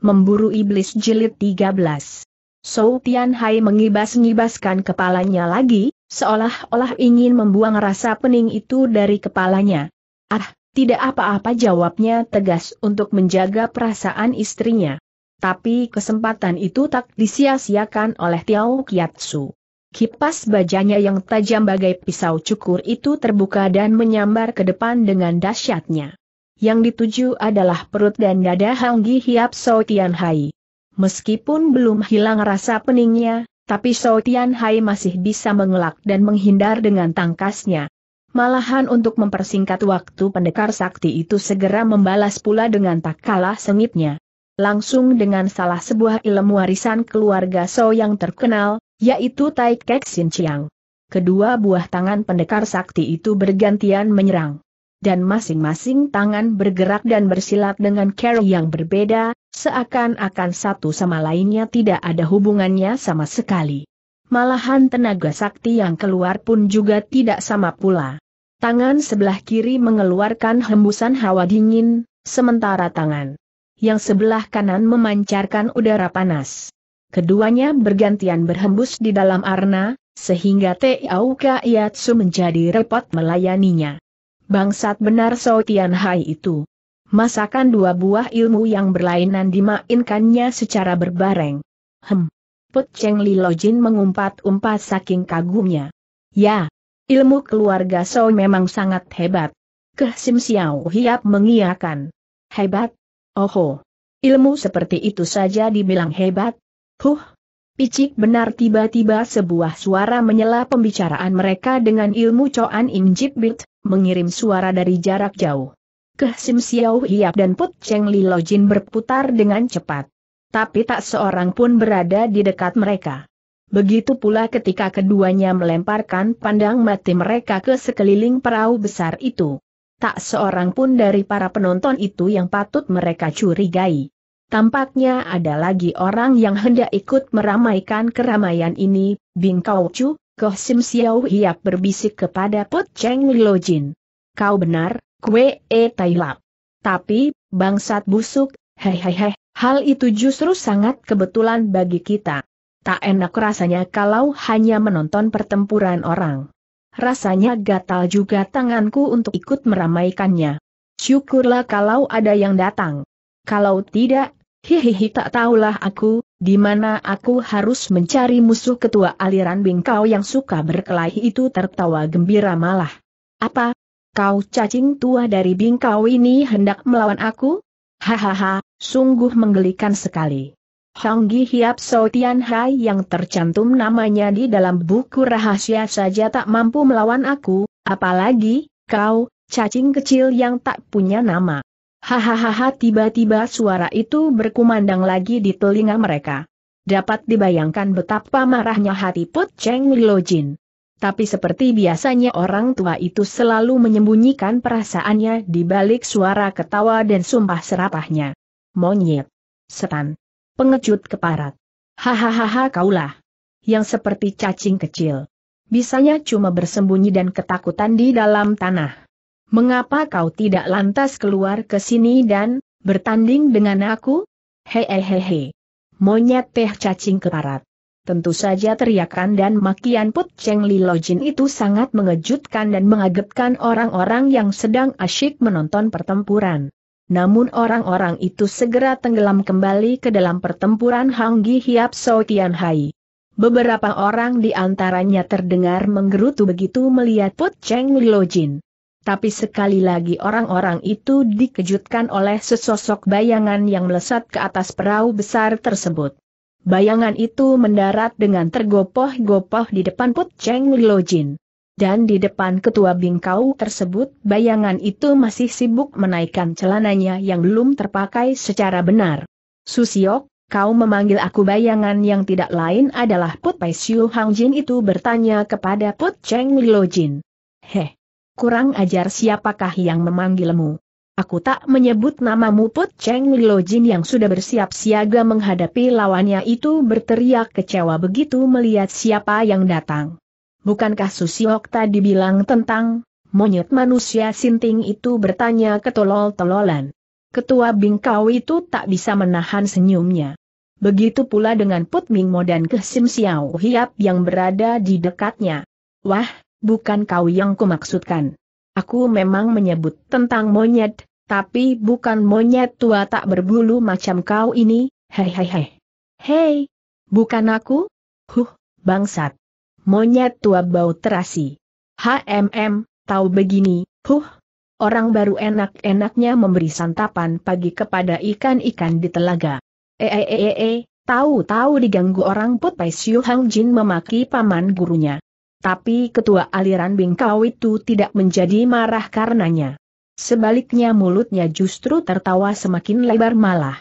Memburu Iblis Jilid 13 Sou Hai mengibas-ngibaskan kepalanya lagi, seolah-olah ingin membuang rasa pening itu dari kepalanya. Ah, tidak apa-apa jawabnya tegas untuk menjaga perasaan istrinya. Tapi kesempatan itu tak disia-siakan oleh Tiao Kiatsu. Kipas bajanya yang tajam bagai pisau cukur itu terbuka dan menyambar ke depan dengan dahsyatnya. Yang dituju adalah perut dan dada Gi Hiap So Tian Hai. Meskipun belum hilang rasa peningnya, tapi So Tian Hai masih bisa mengelak dan menghindar dengan tangkasnya. Malahan untuk mempersingkat waktu pendekar sakti itu segera membalas pula dengan tak kalah sengitnya. Langsung dengan salah sebuah ilmu warisan keluarga So yang terkenal, yaitu Tai Kek Sin Chiang. Kedua buah tangan pendekar sakti itu bergantian menyerang dan masing-masing tangan bergerak dan bersilat dengan cara yang berbeda, seakan-akan satu sama lainnya tidak ada hubungannya sama sekali. Malahan tenaga sakti yang keluar pun juga tidak sama pula. Tangan sebelah kiri mengeluarkan hembusan hawa dingin, sementara tangan yang sebelah kanan memancarkan udara panas. Keduanya bergantian berhembus di dalam arna, sehingga Teo Kaiatsu menjadi repot melayaninya. Bangsat benar So Tian Hai itu. Masakan dua buah ilmu yang berlainan dimainkannya secara berbareng. Hem. Put Cheng Li Jin mengumpat-umpat saking kagumnya. Ya, ilmu keluarga So memang sangat hebat. Keh Sim Xiao Hiap mengiakan. Hebat? Oho. Ilmu seperti itu saja dibilang hebat? Huh, Picik benar tiba-tiba sebuah suara menyela pembicaraan mereka dengan ilmu Coan Im mengirim suara dari jarak jauh. Keh Sim Siau Hiap dan Put Cheng Li Jin berputar dengan cepat. Tapi tak seorang pun berada di dekat mereka. Begitu pula ketika keduanya melemparkan pandang mati mereka ke sekeliling perahu besar itu. Tak seorang pun dari para penonton itu yang patut mereka curigai. Tampaknya ada lagi orang yang hendak ikut meramaikan keramaian ini, Bing Kau Chu, Koh Sim Siau Hiap berbisik kepada Pot Cheng Lilo Jin. Kau benar, kwe e tai lap. Tapi, bangsat busuk, hehehe, hal itu justru sangat kebetulan bagi kita. Tak enak rasanya kalau hanya menonton pertempuran orang. Rasanya gatal juga tanganku untuk ikut meramaikannya. Syukurlah kalau ada yang datang. Kalau tidak, Hihihi tak tahulah aku, di mana aku harus mencari musuh ketua aliran bingkau yang suka berkelahi itu tertawa gembira malah. Apa? Kau cacing tua dari bingkau ini hendak melawan aku? Hahaha, sungguh menggelikan sekali. Hanggi Hiap So Tian Hai yang tercantum namanya di dalam buku rahasia saja tak mampu melawan aku, apalagi, kau, cacing kecil yang tak punya nama. Hahaha tiba-tiba suara itu berkumandang lagi di telinga mereka. Dapat dibayangkan betapa marahnya hati Put Cheng Jin. Tapi seperti biasanya orang tua itu selalu menyembunyikan perasaannya di balik suara ketawa dan sumpah serapahnya. Monyet. Setan. Pengecut keparat. Hahaha kaulah. Yang seperti cacing kecil. Bisanya cuma bersembunyi dan ketakutan di dalam tanah. Mengapa kau tidak lantas keluar ke sini dan bertanding dengan aku? Hehehehe. Monyet teh cacing keparat. Tentu saja teriakan dan makian Put Cheng Li Lojin itu sangat mengejutkan dan mengagetkan orang-orang yang sedang asyik menonton pertempuran. Namun orang-orang itu segera tenggelam kembali ke dalam pertempuran Gi Hiap So Tian Hai. Beberapa orang di antaranya terdengar menggerutu begitu melihat Put Cheng Li Lojin. Tapi sekali lagi orang-orang itu dikejutkan oleh sesosok bayangan yang melesat ke atas perahu besar tersebut. Bayangan itu mendarat dengan tergopoh-gopoh di depan Put Cheng Jin. Dan di depan ketua bingkau tersebut bayangan itu masih sibuk menaikkan celananya yang belum terpakai secara benar. Susiok, kau memanggil aku bayangan yang tidak lain adalah Put Pai Siu Hang Jin itu bertanya kepada Put Cheng Jin. Heh, kurang ajar siapakah yang memanggilmu. Aku tak menyebut namamu Put Cheng Jin yang sudah bersiap siaga menghadapi lawannya itu berteriak kecewa begitu melihat siapa yang datang. Bukankah Susiok tadi bilang tentang monyet manusia sinting itu bertanya ketolol-tololan. Ketua Bingkau itu tak bisa menahan senyumnya. Begitu pula dengan Put Mo dan Kesim Xiao Hiap yang berada di dekatnya. Wah, bukan kau yang kumaksudkan. Aku memang menyebut tentang monyet, tapi bukan monyet tua tak berbulu macam kau ini, Hei Hei, hei. Hei, bukan aku? Huh, bangsat. Monyet tua bau terasi. HMM, tahu begini, huh. Orang baru enak-enaknya memberi santapan pagi kepada ikan-ikan di telaga. Eeeee, e, e, e, tahu-tahu diganggu orang putai Siu Hang Jin memaki paman gurunya. Tapi ketua aliran Bingkau itu tidak menjadi marah karenanya. Sebaliknya mulutnya justru tertawa semakin lebar malah.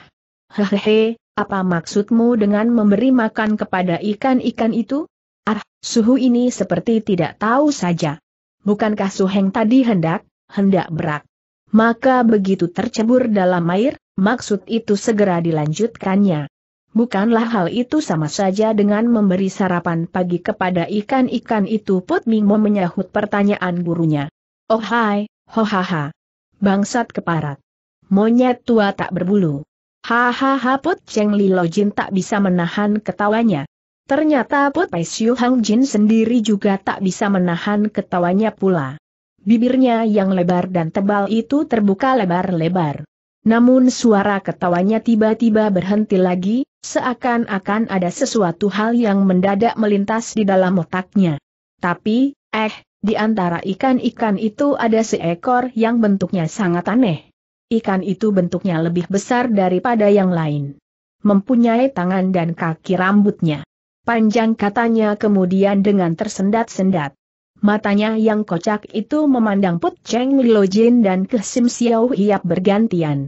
Hehehe, apa maksudmu dengan memberi makan kepada ikan-ikan itu? Ah, suhu ini seperti tidak tahu saja. Bukankah suheng tadi hendak, hendak berak? Maka begitu tercebur dalam air, maksud itu segera dilanjutkannya. Bukanlah hal itu sama saja dengan memberi sarapan pagi kepada ikan-ikan itu Put Mingmo menyahut pertanyaan gurunya. Oh hai, hohaha. Bangsat keparat. Monyet tua tak berbulu. Hahaha Put Cheng Li Jin tak bisa menahan ketawanya. Ternyata Put Pai Siu Hang Jin sendiri juga tak bisa menahan ketawanya pula. Bibirnya yang lebar dan tebal itu terbuka lebar-lebar. Namun suara ketawanya tiba-tiba berhenti lagi, seakan-akan ada sesuatu hal yang mendadak melintas di dalam otaknya. Tapi, eh, di antara ikan-ikan itu ada seekor yang bentuknya sangat aneh. Ikan itu bentuknya lebih besar daripada yang lain. Mempunyai tangan dan kaki rambutnya. Panjang katanya kemudian dengan tersendat-sendat. Matanya yang kocak itu memandang Put Cheng Lilo Jin dan Ke Sim Xiao Hiap bergantian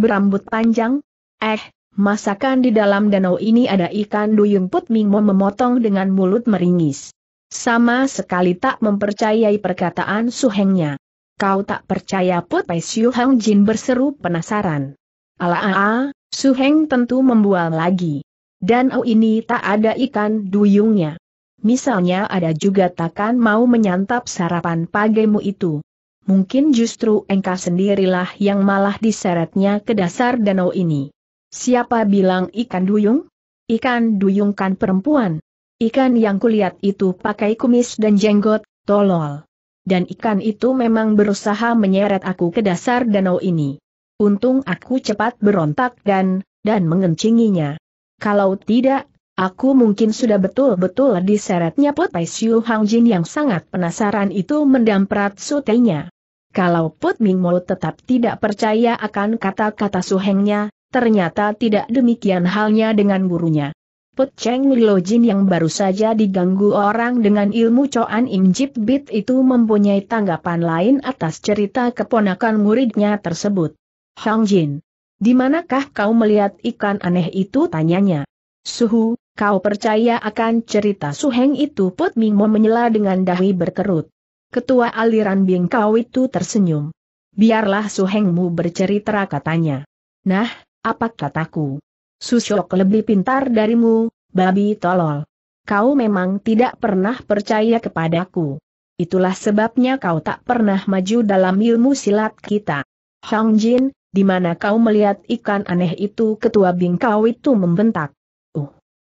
berambut panjang? Eh, masakan di dalam danau ini ada ikan duyung Put Mingmo memotong dengan mulut meringis. Sama sekali tak mempercayai perkataan suhengnya. Kau tak percaya Put Pai Siu Hang Jin berseru penasaran. Ala aa, suheng tentu membual lagi. Danau ini tak ada ikan duyungnya. Misalnya ada juga takkan mau menyantap sarapan pagemu itu mungkin justru engkau sendirilah yang malah diseretnya ke dasar danau ini. Siapa bilang ikan duyung? Ikan duyung kan perempuan. Ikan yang kulihat itu pakai kumis dan jenggot, tolol. Dan ikan itu memang berusaha menyeret aku ke dasar danau ini. Untung aku cepat berontak dan, dan mengencinginya. Kalau tidak, Aku mungkin sudah betul-betul diseretnya Put Pai Siu Hang Jin yang sangat penasaran itu mendamprat sutenya. Kalau Put Ming Mo tetap tidak percaya akan kata-kata Su Hengnya, ternyata tidak demikian halnya dengan gurunya. Put Cheng Lilo Jin yang baru saja diganggu orang dengan ilmu coan Im Jip Bit itu mempunyai tanggapan lain atas cerita keponakan muridnya tersebut. Hang Jin, di manakah kau melihat ikan aneh itu tanyanya? Suhu, Kau percaya akan cerita Suheng itu Put Mingmo menyela dengan dahi berkerut. Ketua aliran Bingkau itu tersenyum. Biarlah Suhengmu bercerita katanya. Nah, apa kataku? Susyok lebih pintar darimu, babi tolol. Kau memang tidak pernah percaya kepadaku. Itulah sebabnya kau tak pernah maju dalam ilmu silat kita. Hong Jin, di mana kau melihat ikan aneh itu ketua bingkau itu membentak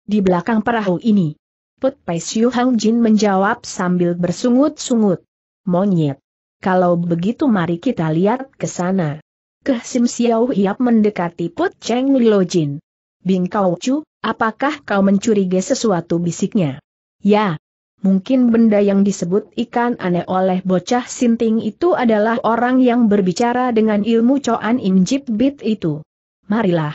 di belakang perahu ini. Put Pai Siu Hang Jin menjawab sambil bersungut-sungut. Monyet. Kalau begitu mari kita lihat ke sana. Keh Sim Xiao Hiap mendekati Put Cheng Lilo Jin. Bing Kau Chu, apakah kau mencurigai sesuatu bisiknya? Ya, Mungkin benda yang disebut ikan aneh oleh bocah sinting itu adalah orang yang berbicara dengan ilmu Coan injib Bit itu. Marilah.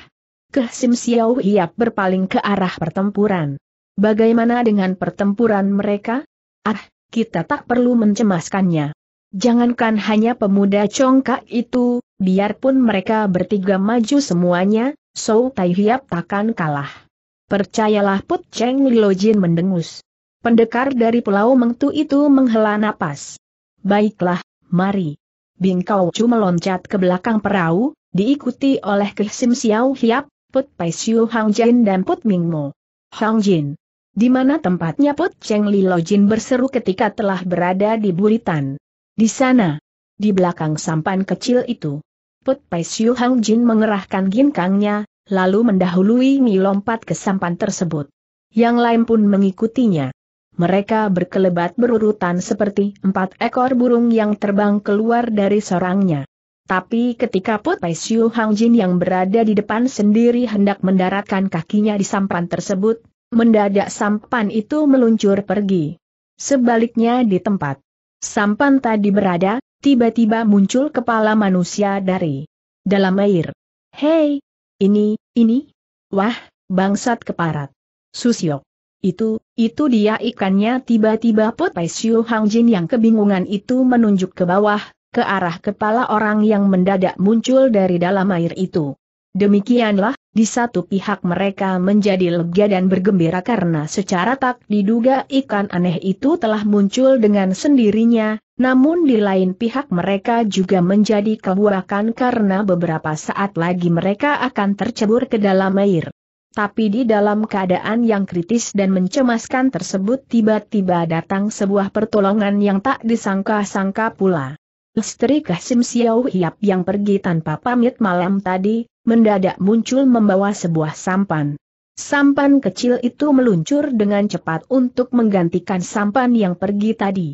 Keh Sim Xiao Hiap berpaling ke arah pertempuran. Bagaimana dengan pertempuran mereka? Ah, kita tak perlu mencemaskannya. Jangankan hanya pemuda congkak itu, biarpun mereka bertiga maju semuanya, Sou Tai Hiap takkan kalah. Percayalah Put Cheng Lojin mendengus. Pendekar dari Pulau Mengtu itu menghela napas. Baiklah, mari. Bingkau cuma loncat ke belakang perahu, diikuti oleh Kehsim Sim Hiap, Put Pai Siu Hang Jin dan Put Ming Mo. Hang Jin. Di mana tempatnya Put Cheng Li Lo Jin berseru ketika telah berada di buritan. Di sana. Di belakang sampan kecil itu. Put Pai Siu Hang Jin mengerahkan ginkangnya, lalu mendahului Mi lompat ke sampan tersebut. Yang lain pun mengikutinya. Mereka berkelebat berurutan seperti empat ekor burung yang terbang keluar dari sorangnya. Tapi ketika Potai Siu Hang Jin yang berada di depan sendiri hendak mendaratkan kakinya di sampan tersebut, mendadak sampan itu meluncur pergi. Sebaliknya di tempat sampan tadi berada, tiba-tiba muncul kepala manusia dari dalam air. Hei, ini, ini, wah, bangsat keparat. Susyok. Itu, itu dia ikannya tiba-tiba Potai Siu Hang Jin yang kebingungan itu menunjuk ke bawah, ke arah kepala orang yang mendadak muncul dari dalam air itu. Demikianlah, di satu pihak mereka menjadi lega dan bergembira karena secara tak diduga ikan aneh itu telah muncul dengan sendirinya, namun di lain pihak mereka juga menjadi kebuakan karena beberapa saat lagi mereka akan tercebur ke dalam air. Tapi di dalam keadaan yang kritis dan mencemaskan tersebut tiba-tiba datang sebuah pertolongan yang tak disangka-sangka pula. Lestri Kasim Siau Hiap yang pergi tanpa pamit malam tadi, mendadak muncul membawa sebuah sampan. Sampan kecil itu meluncur dengan cepat untuk menggantikan sampan yang pergi tadi.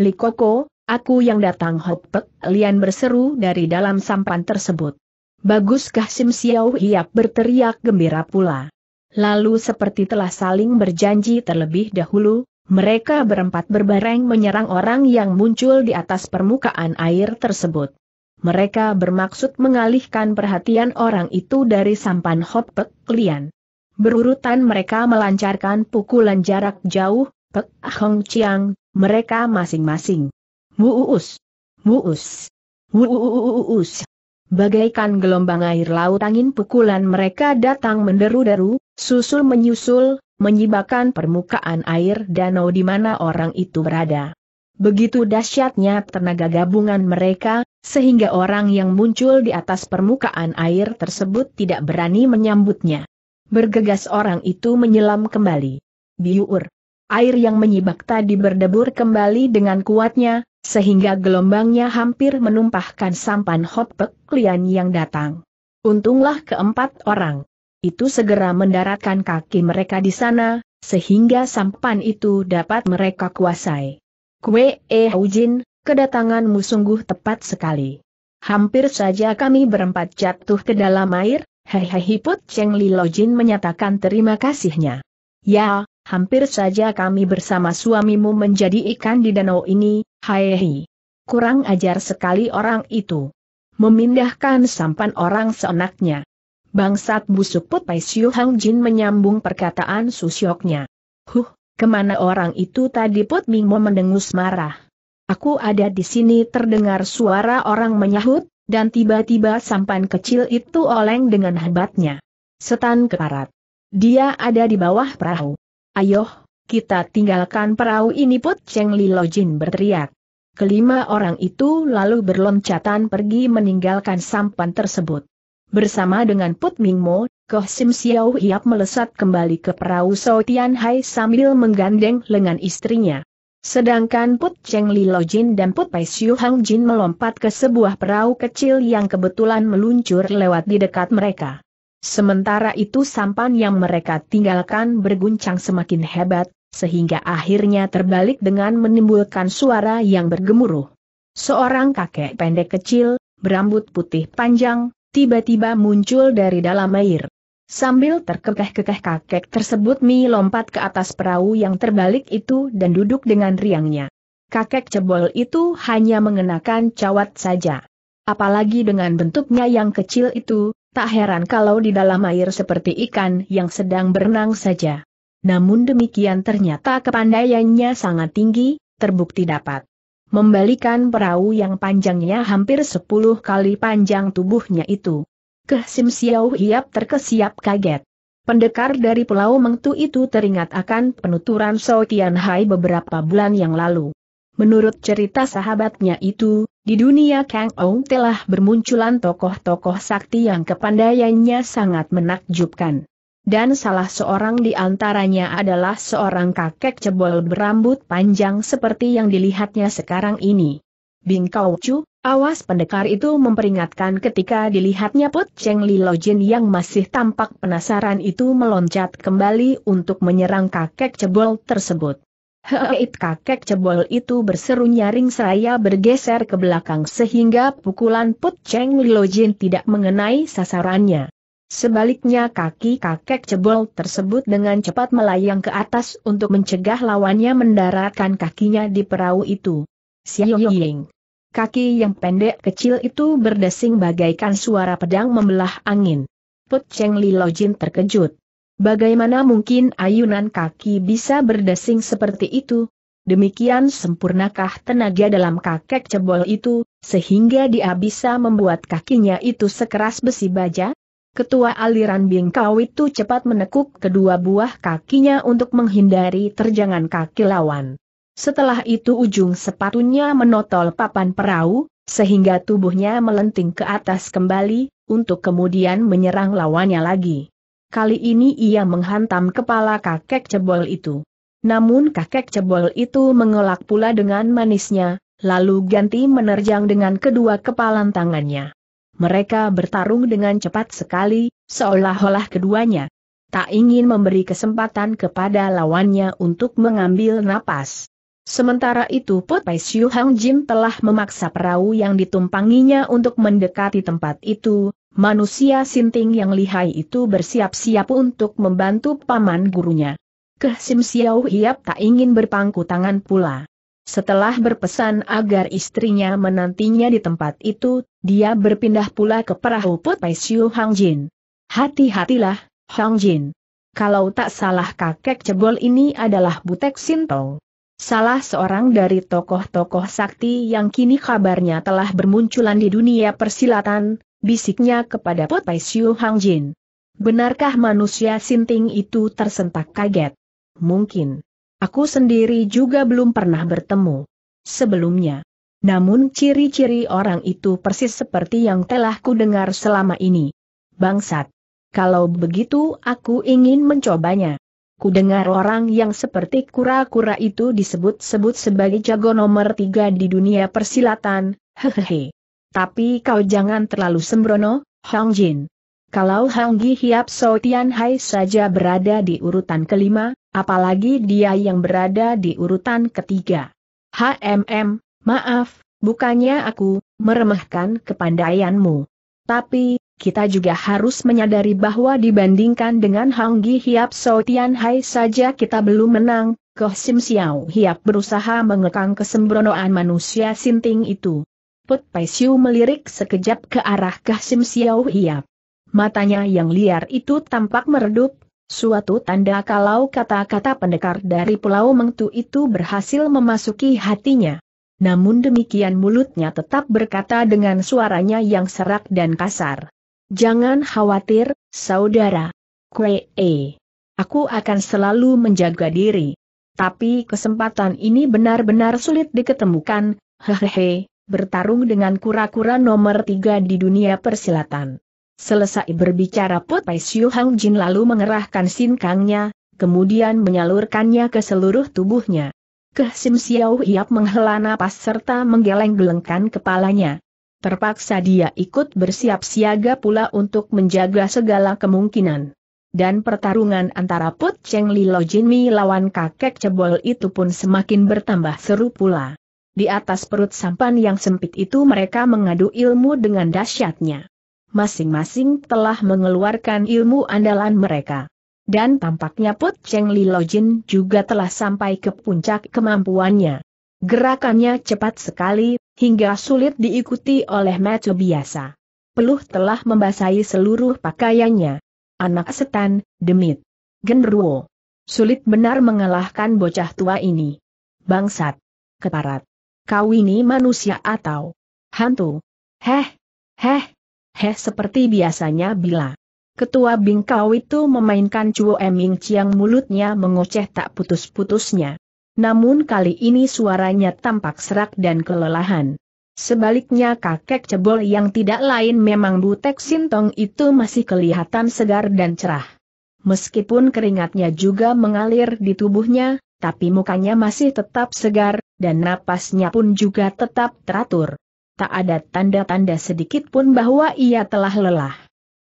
Likoko, aku yang datang Hopek, Lian berseru dari dalam sampan tersebut. Bagus Kasim Siau Hiap berteriak gembira pula. Lalu seperti telah saling berjanji terlebih dahulu, mereka berempat berbareng menyerang orang yang muncul di atas permukaan air tersebut. Mereka bermaksud mengalihkan perhatian orang itu dari sampan Hop Pek Lian. Berurutan mereka melancarkan pukulan jarak jauh, Pek Hong Chiang, mereka masing-masing. Muus! Muus! Muus! Bagaikan gelombang air laut angin pukulan mereka datang menderu-deru, susul menyusul, menyibakan permukaan air danau di mana orang itu berada. Begitu dahsyatnya tenaga gabungan mereka, sehingga orang yang muncul di atas permukaan air tersebut tidak berani menyambutnya. Bergegas orang itu menyelam kembali. Biur. Air yang menyibak tadi berdebur kembali dengan kuatnya, sehingga gelombangnya hampir menumpahkan sampan hotpek klien yang datang. Untunglah keempat orang itu segera mendaratkan kaki mereka di sana, sehingga sampan itu dapat mereka kuasai. Kwe E. Hujin, kedatanganmu sungguh tepat sekali. Hampir saja kami berempat jatuh ke dalam air, hehehe Put Cheng Li Lojin menyatakan terima kasihnya. Ya, hampir saja kami bersama suamimu menjadi ikan di danau ini, hehehe. Kurang ajar sekali orang itu. Memindahkan sampan orang seenaknya. Bangsat busuk Put Pai Siu Hang Jin menyambung perkataan susyoknya. Huh, kemana orang itu tadi Put Ming Mo mendengus marah. Aku ada di sini terdengar suara orang menyahut, dan tiba-tiba sampan kecil itu oleng dengan hebatnya. Setan keparat. Dia ada di bawah perahu. Ayoh, kita tinggalkan perahu ini Put Cheng Li Jin berteriak. Kelima orang itu lalu berloncatan pergi meninggalkan sampan tersebut. Bersama dengan Put Ming Mo, Koh Sim Xiao Hiap melesat kembali ke perahu So Tian Hai sambil menggandeng lengan istrinya. Sedangkan Put Cheng Li Lo Jin dan Put Pai Siu Hang Jin melompat ke sebuah perahu kecil yang kebetulan meluncur lewat di dekat mereka. Sementara itu sampan yang mereka tinggalkan berguncang semakin hebat, sehingga akhirnya terbalik dengan menimbulkan suara yang bergemuruh. Seorang kakek pendek kecil, berambut putih panjang, tiba-tiba muncul dari dalam air. Sambil terkekeh-kekeh kakek tersebut Mi lompat ke atas perahu yang terbalik itu dan duduk dengan riangnya. Kakek cebol itu hanya mengenakan cawat saja. Apalagi dengan bentuknya yang kecil itu, tak heran kalau di dalam air seperti ikan yang sedang berenang saja. Namun demikian ternyata kepandaiannya sangat tinggi, terbukti dapat membalikan perahu yang panjangnya hampir sepuluh kali panjang tubuhnya itu. Keh Sim Xiao Hiap terkesiap kaget. Pendekar dari Pulau Mengtu itu teringat akan penuturan So Tian Hai beberapa bulan yang lalu. Menurut cerita sahabatnya itu, di dunia Kang Ong telah bermunculan tokoh-tokoh sakti yang kepandaiannya sangat menakjubkan. Dan salah seorang di antaranya adalah seorang kakek cebol berambut panjang seperti yang dilihatnya sekarang ini. Bing Kau awas pendekar itu memperingatkan ketika dilihatnya Put Cheng Li Lo Jin yang masih tampak penasaran itu meloncat kembali untuk menyerang kakek cebol tersebut. Heit kakek cebol itu berseru nyaring seraya bergeser ke belakang sehingga pukulan Put Cheng Li Lo Jin tidak mengenai sasarannya. Sebaliknya kaki kakek cebol tersebut dengan cepat melayang ke atas untuk mencegah lawannya mendaratkan kakinya di perahu itu. Siyoying. Kaki yang pendek kecil itu berdesing bagaikan suara pedang membelah angin. Put Cheng Li Jin terkejut. Bagaimana mungkin ayunan kaki bisa berdesing seperti itu? Demikian sempurnakah tenaga dalam kakek cebol itu, sehingga dia bisa membuat kakinya itu sekeras besi baja? Ketua aliran Bingkau itu cepat menekuk kedua buah kakinya untuk menghindari terjangan kaki lawan. Setelah itu ujung sepatunya menotol papan perahu, sehingga tubuhnya melenting ke atas kembali, untuk kemudian menyerang lawannya lagi. Kali ini ia menghantam kepala kakek cebol itu. Namun kakek cebol itu mengelak pula dengan manisnya, lalu ganti menerjang dengan kedua kepalan tangannya mereka bertarung dengan cepat sekali, seolah-olah keduanya tak ingin memberi kesempatan kepada lawannya untuk mengambil napas. Sementara itu Pot Pai Siu Hang Jin telah memaksa perahu yang ditumpanginya untuk mendekati tempat itu, manusia sinting yang lihai itu bersiap-siap untuk membantu paman gurunya. Keh Sim Siau Hiap tak ingin berpangku tangan pula. Setelah berpesan agar istrinya menantinya di tempat itu, dia berpindah pula ke perahu Put Pai Siu Hang Jin. Hati-hatilah, Hang Jin. Kalau tak salah kakek cebol ini adalah Butek Sinto. Salah seorang dari tokoh-tokoh sakti yang kini kabarnya telah bermunculan di dunia persilatan, bisiknya kepada Put Pai Siu Hang Jin. Benarkah manusia sinting itu tersentak kaget? Mungkin. Aku sendiri juga belum pernah bertemu. Sebelumnya. Namun ciri-ciri orang itu persis seperti yang telah ku dengar selama ini. Bangsat. Kalau begitu aku ingin mencobanya. Ku dengar orang yang seperti kura-kura itu disebut-sebut sebagai jago nomor tiga di dunia persilatan, hehehe. Tapi kau jangan terlalu sembrono, Hong Jin. Kalau Hang Gi Hiap So Tian Hai saja berada di urutan kelima, apalagi dia yang berada di urutan ketiga. HMM, Maaf, bukannya aku meremehkan kepandaianmu. Tapi, kita juga harus menyadari bahwa dibandingkan dengan Gi Hiap So Tian Hai saja kita belum menang, Koh Sim Xiao Hiap berusaha mengekang kesembronoan manusia sinting itu. Put Pai Siu melirik sekejap ke arah Koh Sim Xiao Hiap. Matanya yang liar itu tampak meredup, suatu tanda kalau kata-kata pendekar dari Pulau Mengtu itu berhasil memasuki hatinya. Namun demikian mulutnya tetap berkata dengan suaranya yang serak dan kasar. Jangan khawatir, saudara. Kue, aku akan selalu menjaga diri. Tapi kesempatan ini benar-benar sulit diketemukan, hehehe, bertarung dengan kura-kura nomor tiga di dunia persilatan. Selesai berbicara Put Pai Siu Hang Jin lalu mengerahkan sinkangnya, kemudian menyalurkannya ke seluruh tubuhnya. Ke Sim Xiao Hiap menghela napas serta menggeleng-gelengkan kepalanya. Terpaksa dia ikut bersiap siaga pula untuk menjaga segala kemungkinan. Dan pertarungan antara Put Cheng Li Lo Jin Mi lawan kakek cebol itu pun semakin bertambah seru pula. Di atas perut sampan yang sempit itu mereka mengadu ilmu dengan dahsyatnya. Masing-masing telah mengeluarkan ilmu andalan mereka dan tampaknya Put Cheng Li Jin juga telah sampai ke puncak kemampuannya. Gerakannya cepat sekali, hingga sulit diikuti oleh mata biasa. Peluh telah membasahi seluruh pakaiannya. Anak setan, demit. Genruo. Sulit benar mengalahkan bocah tua ini. Bangsat. Keparat. Kau ini manusia atau hantu? Heh, heh, heh seperti biasanya bila Ketua Bingkau itu memainkan cuo Eming Chiang mulutnya mengoceh tak putus-putusnya. Namun kali ini suaranya tampak serak dan kelelahan. Sebaliknya kakek cebol yang tidak lain memang Butek Sintong itu masih kelihatan segar dan cerah. Meskipun keringatnya juga mengalir di tubuhnya, tapi mukanya masih tetap segar, dan napasnya pun juga tetap teratur. Tak ada tanda-tanda sedikit pun bahwa ia telah lelah.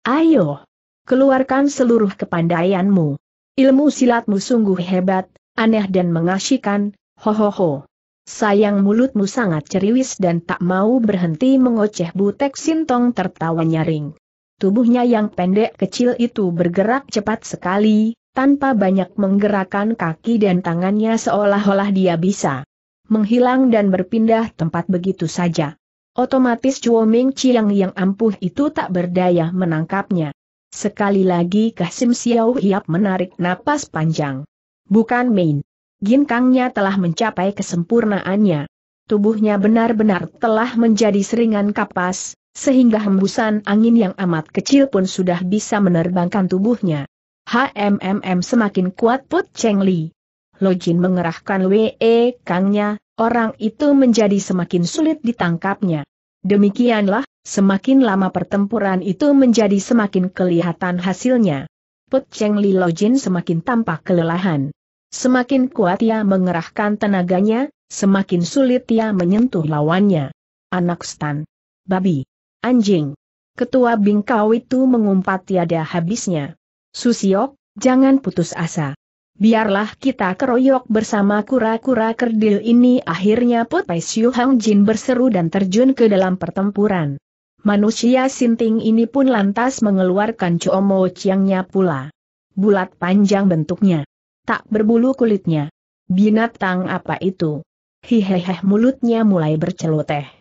Ayo, keluarkan seluruh kepandaianmu. Ilmu silatmu sungguh hebat, aneh dan mengasyikan, hohoho. Sayang mulutmu sangat ceriwis dan tak mau berhenti mengoceh Butek Sintong tertawa nyaring. Tubuhnya yang pendek kecil itu bergerak cepat sekali, tanpa banyak menggerakkan kaki dan tangannya seolah-olah dia bisa menghilang dan berpindah tempat begitu saja. Otomatis Chuo Ming Chiang yang ampuh itu tak berdaya menangkapnya. Sekali lagi Kasim Xiao Hiap menarik napas panjang. Bukan main. Ginkangnya telah mencapai kesempurnaannya. Tubuhnya benar-benar telah menjadi seringan kapas, sehingga hembusan angin yang amat kecil pun sudah bisa menerbangkan tubuhnya. HMMM semakin kuat Put Cheng Li. Lojin mengerahkan WE Kangnya, orang itu menjadi semakin sulit ditangkapnya. Demikianlah, Semakin lama pertempuran itu menjadi semakin kelihatan hasilnya. Put Cheng Li Jin semakin tampak kelelahan. Semakin kuat ia mengerahkan tenaganya, semakin sulit ia menyentuh lawannya. Anak stan. Babi. Anjing. Ketua bingkau itu mengumpat tiada habisnya. Susiok, jangan putus asa. Biarlah kita keroyok bersama kura-kura kerdil ini akhirnya Putai Siu Hang Jin berseru dan terjun ke dalam pertempuran. Manusia sinting ini pun lantas mengeluarkan Chomo Chiangnya pula. Bulat panjang bentuknya. Tak berbulu kulitnya. Binatang apa itu? Hihihi, mulutnya mulai berceloteh.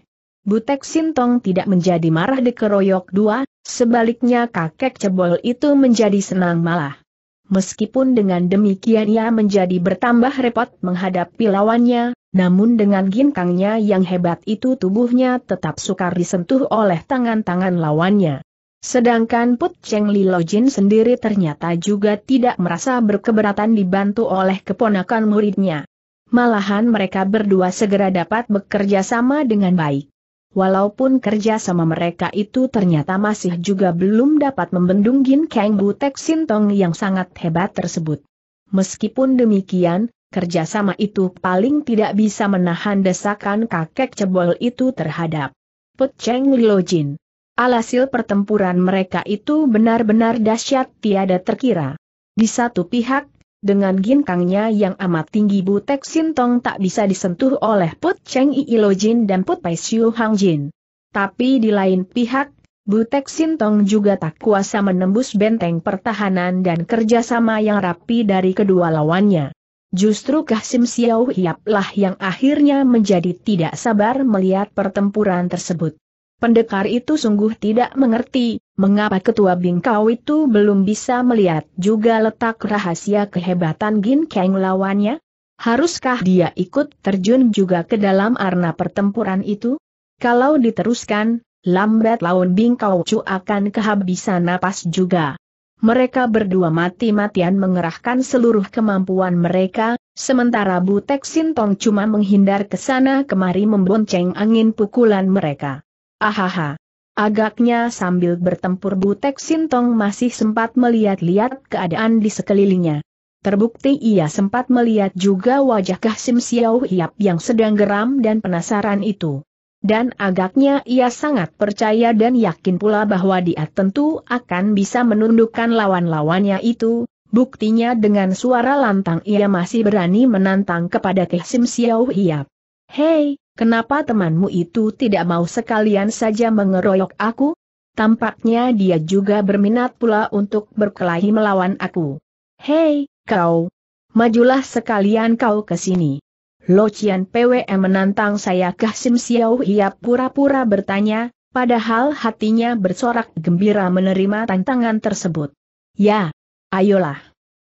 Butek Sintong tidak menjadi marah dikeroyok dua, sebaliknya kakek cebol itu menjadi senang malah. Meskipun dengan demikian ia menjadi bertambah repot menghadapi lawannya, namun dengan ginkangnya yang hebat itu tubuhnya tetap sukar disentuh oleh tangan-tangan lawannya. Sedangkan Put Cheng Li Jin sendiri ternyata juga tidak merasa berkeberatan dibantu oleh keponakan muridnya. Malahan mereka berdua segera dapat bekerja sama dengan baik. Walaupun kerja sama mereka itu ternyata masih juga belum dapat membendung Gin Kang Butek Sintong yang sangat hebat tersebut. Meskipun demikian, kerjasama itu paling tidak bisa menahan desakan kakek cebol itu terhadap Put Cheng Lilo Jin. Alhasil pertempuran mereka itu benar-benar dahsyat tiada terkira. Di satu pihak, dengan ginkangnya yang amat tinggi Butek Sintong tak bisa disentuh oleh Put Cheng Ilo Jin dan Put Pai Siu Hang Jin. Tapi di lain pihak, Butek Sintong juga tak kuasa menembus benteng pertahanan dan kerjasama yang rapi dari kedua lawannya. Justru Kasim Xiao Hiaplah yang akhirnya menjadi tidak sabar melihat pertempuran tersebut. Pendekar itu sungguh tidak mengerti, mengapa ketua bingkau itu belum bisa melihat juga letak rahasia kehebatan Gin Kang lawannya? Haruskah dia ikut terjun juga ke dalam arena pertempuran itu? Kalau diteruskan, lambat laun bingkau cu akan kehabisan napas juga. Mereka berdua mati-matian mengerahkan seluruh kemampuan mereka, sementara Butek Sintong cuma menghindar ke sana kemari membonceng angin pukulan mereka. Ahaha. Agaknya sambil bertempur Butek Sintong masih sempat melihat-lihat keadaan di sekelilingnya. Terbukti ia sempat melihat juga wajah Kahsim Xiao Hiap yang sedang geram dan penasaran itu. Dan agaknya ia sangat percaya dan yakin pula bahwa dia tentu akan bisa menundukkan lawan-lawannya itu, buktinya dengan suara lantang ia masih berani menantang kepada Kehsim Xiao Hiap. Hei, Kenapa temanmu itu tidak mau sekalian saja mengeroyok aku? Tampaknya dia juga berminat pula untuk berkelahi melawan aku. Hei, kau! Majulah sekalian kau ke sini. Lo Cian PWM menantang saya Sim Xiao Hiap pura-pura bertanya, padahal hatinya bersorak gembira menerima tantangan tersebut. Ya, ayolah.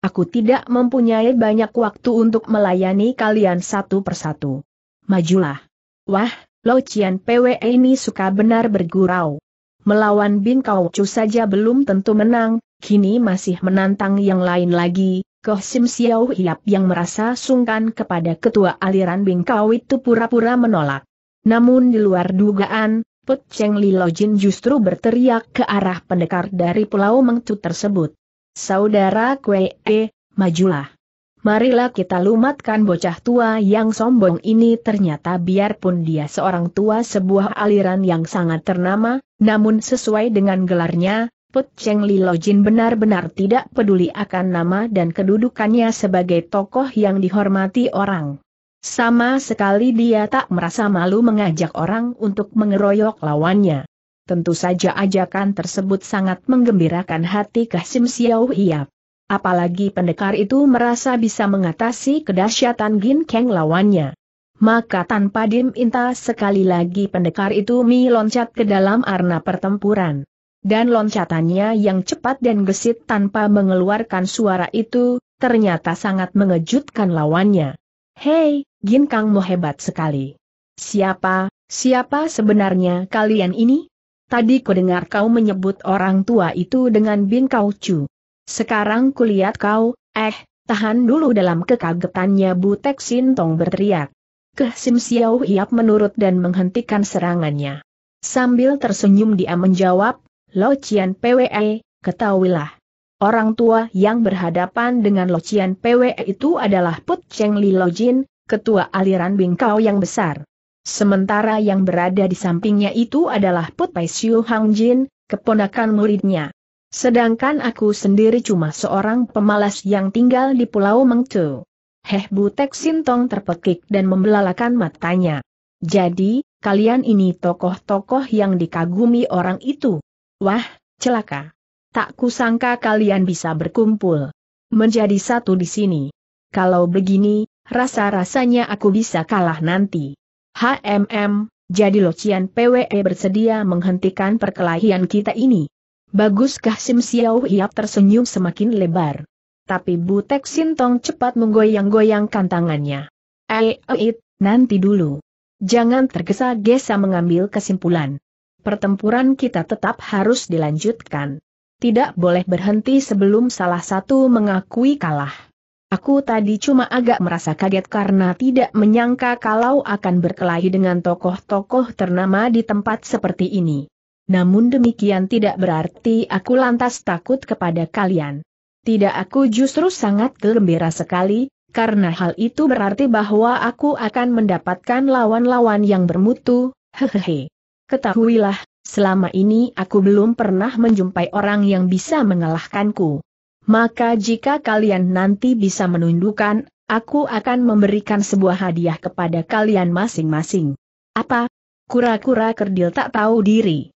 Aku tidak mempunyai banyak waktu untuk melayani kalian satu persatu. Majulah. Wah, Lo Cian PWE ini suka benar bergurau. Melawan Bin Kau Chu saja belum tentu menang, kini masih menantang yang lain lagi. Koh Sim Xiao Hiap yang merasa sungkan kepada ketua aliran Bin Kau itu pura-pura menolak. Namun di luar dugaan, Put Cheng Li Lo Jin justru berteriak ke arah pendekar dari Pulau Mengcu tersebut. Saudara Kwe, majulah marilah kita lumatkan bocah tua yang sombong ini ternyata biarpun dia seorang tua sebuah aliran yang sangat ternama, namun sesuai dengan gelarnya, Put Cheng Li Lojin benar-benar tidak peduli akan nama dan kedudukannya sebagai tokoh yang dihormati orang. Sama sekali dia tak merasa malu mengajak orang untuk mengeroyok lawannya. Tentu saja ajakan tersebut sangat menggembirakan hati Kasim Xiao Hiap. Apalagi pendekar itu merasa bisa mengatasi kedahsyatan Gin Kang lawannya. Maka tanpa diminta sekali lagi pendekar itu mi loncat ke dalam arena pertempuran. Dan loncatannya yang cepat dan gesit tanpa mengeluarkan suara itu, ternyata sangat mengejutkan lawannya. Hei, Gin Kang Mo hebat sekali. Siapa, siapa sebenarnya kalian ini? Tadi ku dengar kau menyebut orang tua itu dengan Bin Kau Chu. Sekarang kulihat kau, eh, tahan dulu dalam kekagetannya Butek Sintong berteriak. Keh Sim Xiao Hiap menurut dan menghentikan serangannya. Sambil tersenyum dia menjawab, Lo Cian PWE, ketahuilah. Orang tua yang berhadapan dengan Lo Cian PWE itu adalah Put Cheng Li Lo Jin, ketua aliran Bingkau yang besar. Sementara yang berada di sampingnya itu adalah Put Pai Siu Hang Jin, keponakan muridnya. Sedangkan aku sendiri cuma seorang pemalas yang tinggal di Pulau Mengcu. Heh Butek Sintong terpekik dan membelalakan matanya. Jadi, kalian ini tokoh-tokoh yang dikagumi orang itu. Wah, celaka. Tak kusangka kalian bisa berkumpul. Menjadi satu di sini. Kalau begini, rasa-rasanya aku bisa kalah nanti. HMM, jadi Locian PWE bersedia menghentikan perkelahian kita ini. Baguskah Sim Xiao Hiap tersenyum semakin lebar. Tapi Butek Sintong cepat menggoyang-goyangkan tangannya. Eh, it, eh, nanti dulu. Jangan tergesa-gesa mengambil kesimpulan. Pertempuran kita tetap harus dilanjutkan. Tidak boleh berhenti sebelum salah satu mengakui kalah. Aku tadi cuma agak merasa kaget karena tidak menyangka kalau akan berkelahi dengan tokoh-tokoh ternama di tempat seperti ini. Namun demikian tidak berarti aku lantas takut kepada kalian. Tidak aku justru sangat gembira sekali, karena hal itu berarti bahwa aku akan mendapatkan lawan-lawan yang bermutu, hehehe. Ketahuilah, selama ini aku belum pernah menjumpai orang yang bisa mengalahkanku. Maka jika kalian nanti bisa menundukkan, aku akan memberikan sebuah hadiah kepada kalian masing-masing. Apa? Kura-kura kerdil tak tahu diri.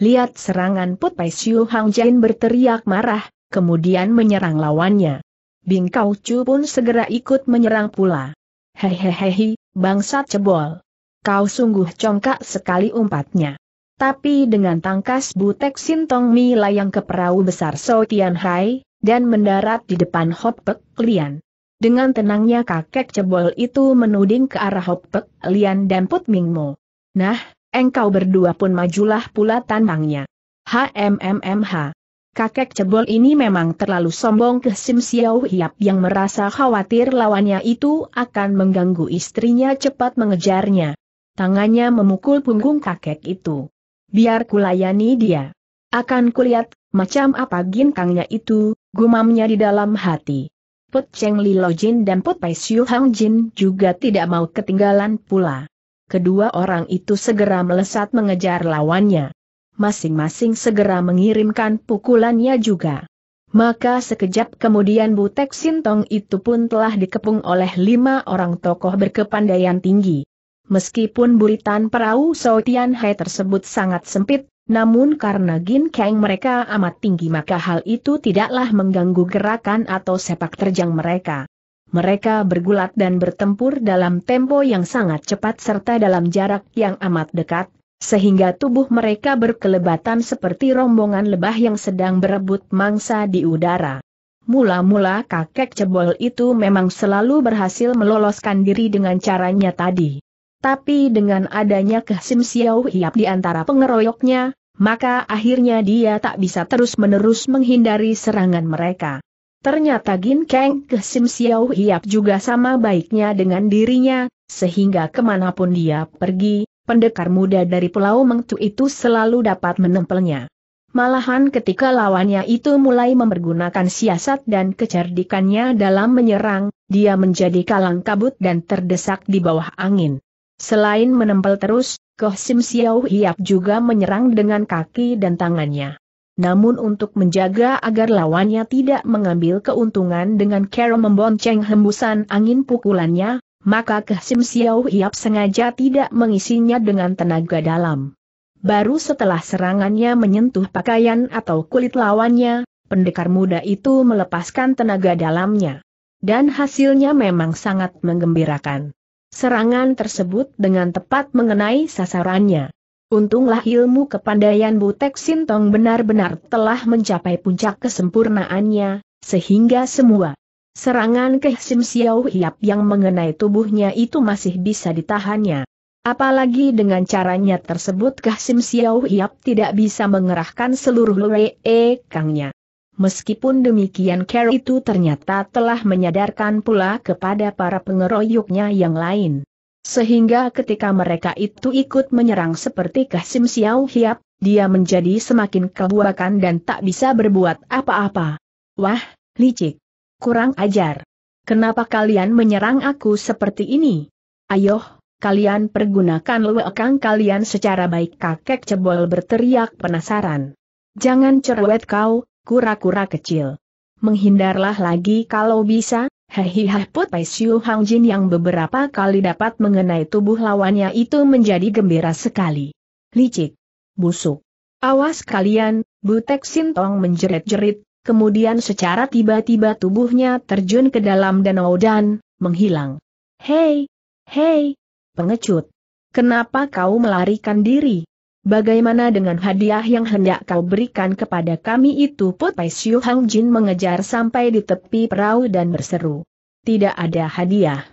Lihat serangan Put Pai Siu Hang Jain berteriak marah, kemudian menyerang lawannya. Bing Kau Chu pun segera ikut menyerang pula. Hehehehi, bangsat cebol. Kau sungguh congkak sekali umpatnya. Tapi dengan tangkas butek Sintong Mi layang ke perahu besar So Tian Hai, dan mendarat di depan Hop Pek Lian. Dengan tenangnya kakek cebol itu menuding ke arah Hop Pek Lian dan Put Ming Mo. Nah, Engkau berdua pun majulah pula tantangnya. HMMMH. Kakek cebol ini memang terlalu sombong ke Sim Xiao Hiap yang merasa khawatir lawannya itu akan mengganggu istrinya cepat mengejarnya. Tangannya memukul punggung kakek itu. Biar kulayani dia. Akan kulihat, macam apa ginkangnya itu, gumamnya di dalam hati. Put Cheng Li Lo Jin dan Put Pai Siu Hang Jin juga tidak mau ketinggalan pula kedua orang itu segera melesat mengejar lawannya. Masing-masing segera mengirimkan pukulannya juga. Maka sekejap kemudian Butek Sintong itu pun telah dikepung oleh lima orang tokoh berkepandaian tinggi. Meskipun buritan perahu Tian Hai tersebut sangat sempit, namun karena Gin Kang mereka amat tinggi maka hal itu tidaklah mengganggu gerakan atau sepak terjang mereka. Mereka bergulat dan bertempur dalam tempo yang sangat cepat serta dalam jarak yang amat dekat, sehingga tubuh mereka berkelebatan seperti rombongan lebah yang sedang berebut mangsa di udara. Mula-mula kakek cebol itu memang selalu berhasil meloloskan diri dengan caranya tadi. Tapi dengan adanya kehsim siau hiap di antara pengeroyoknya, maka akhirnya dia tak bisa terus-menerus menghindari serangan mereka. Ternyata Gin Kang ke Sim Xiao Hiap juga sama baiknya dengan dirinya, sehingga kemanapun dia pergi, pendekar muda dari Pulau Mengtu itu selalu dapat menempelnya. Malahan ketika lawannya itu mulai mempergunakan siasat dan kecerdikannya dalam menyerang, dia menjadi kalang kabut dan terdesak di bawah angin. Selain menempel terus, Koh Sim Xiao Hiap juga menyerang dengan kaki dan tangannya. Namun untuk menjaga agar lawannya tidak mengambil keuntungan dengan cara membonceng hembusan angin pukulannya, maka Kesim Xiao Hiap sengaja tidak mengisinya dengan tenaga dalam. Baru setelah serangannya menyentuh pakaian atau kulit lawannya, pendekar muda itu melepaskan tenaga dalamnya. Dan hasilnya memang sangat menggembirakan. Serangan tersebut dengan tepat mengenai sasarannya. Untunglah ilmu kepandaian Butek Sintong benar-benar telah mencapai puncak kesempurnaannya, sehingga semua serangan ke Sim Xiao Hiap yang mengenai tubuhnya itu masih bisa ditahannya. Apalagi dengan caranya tersebut Kahsim Xiao Hiap tidak bisa mengerahkan seluruh Lue E Kangnya. Meskipun demikian Carol itu ternyata telah menyadarkan pula kepada para pengeroyoknya yang lain. Sehingga ketika mereka itu ikut menyerang seperti Kasim Xiao Hiap, dia menjadi semakin kebuakan dan tak bisa berbuat apa-apa. Wah, licik. Kurang ajar. Kenapa kalian menyerang aku seperti ini? Ayo, kalian pergunakan lewekang kalian secara baik kakek cebol berteriak penasaran. Jangan cerewet kau, kura-kura kecil. Menghindarlah lagi kalau bisa, Hei, put Pai Siu Hang Jin yang beberapa kali dapat mengenai tubuh lawannya itu menjadi gembira sekali. Licik. Busuk. Awas kalian, Butek Sintong menjerit-jerit, kemudian secara tiba-tiba tubuhnya terjun ke dalam danau dan menghilang. Hei! Hei! Pengecut! Kenapa kau melarikan diri? Bagaimana dengan hadiah yang hendak kau berikan kepada kami itu Putai Siu Hang Jin mengejar sampai di tepi perahu dan berseru. Tidak ada hadiah.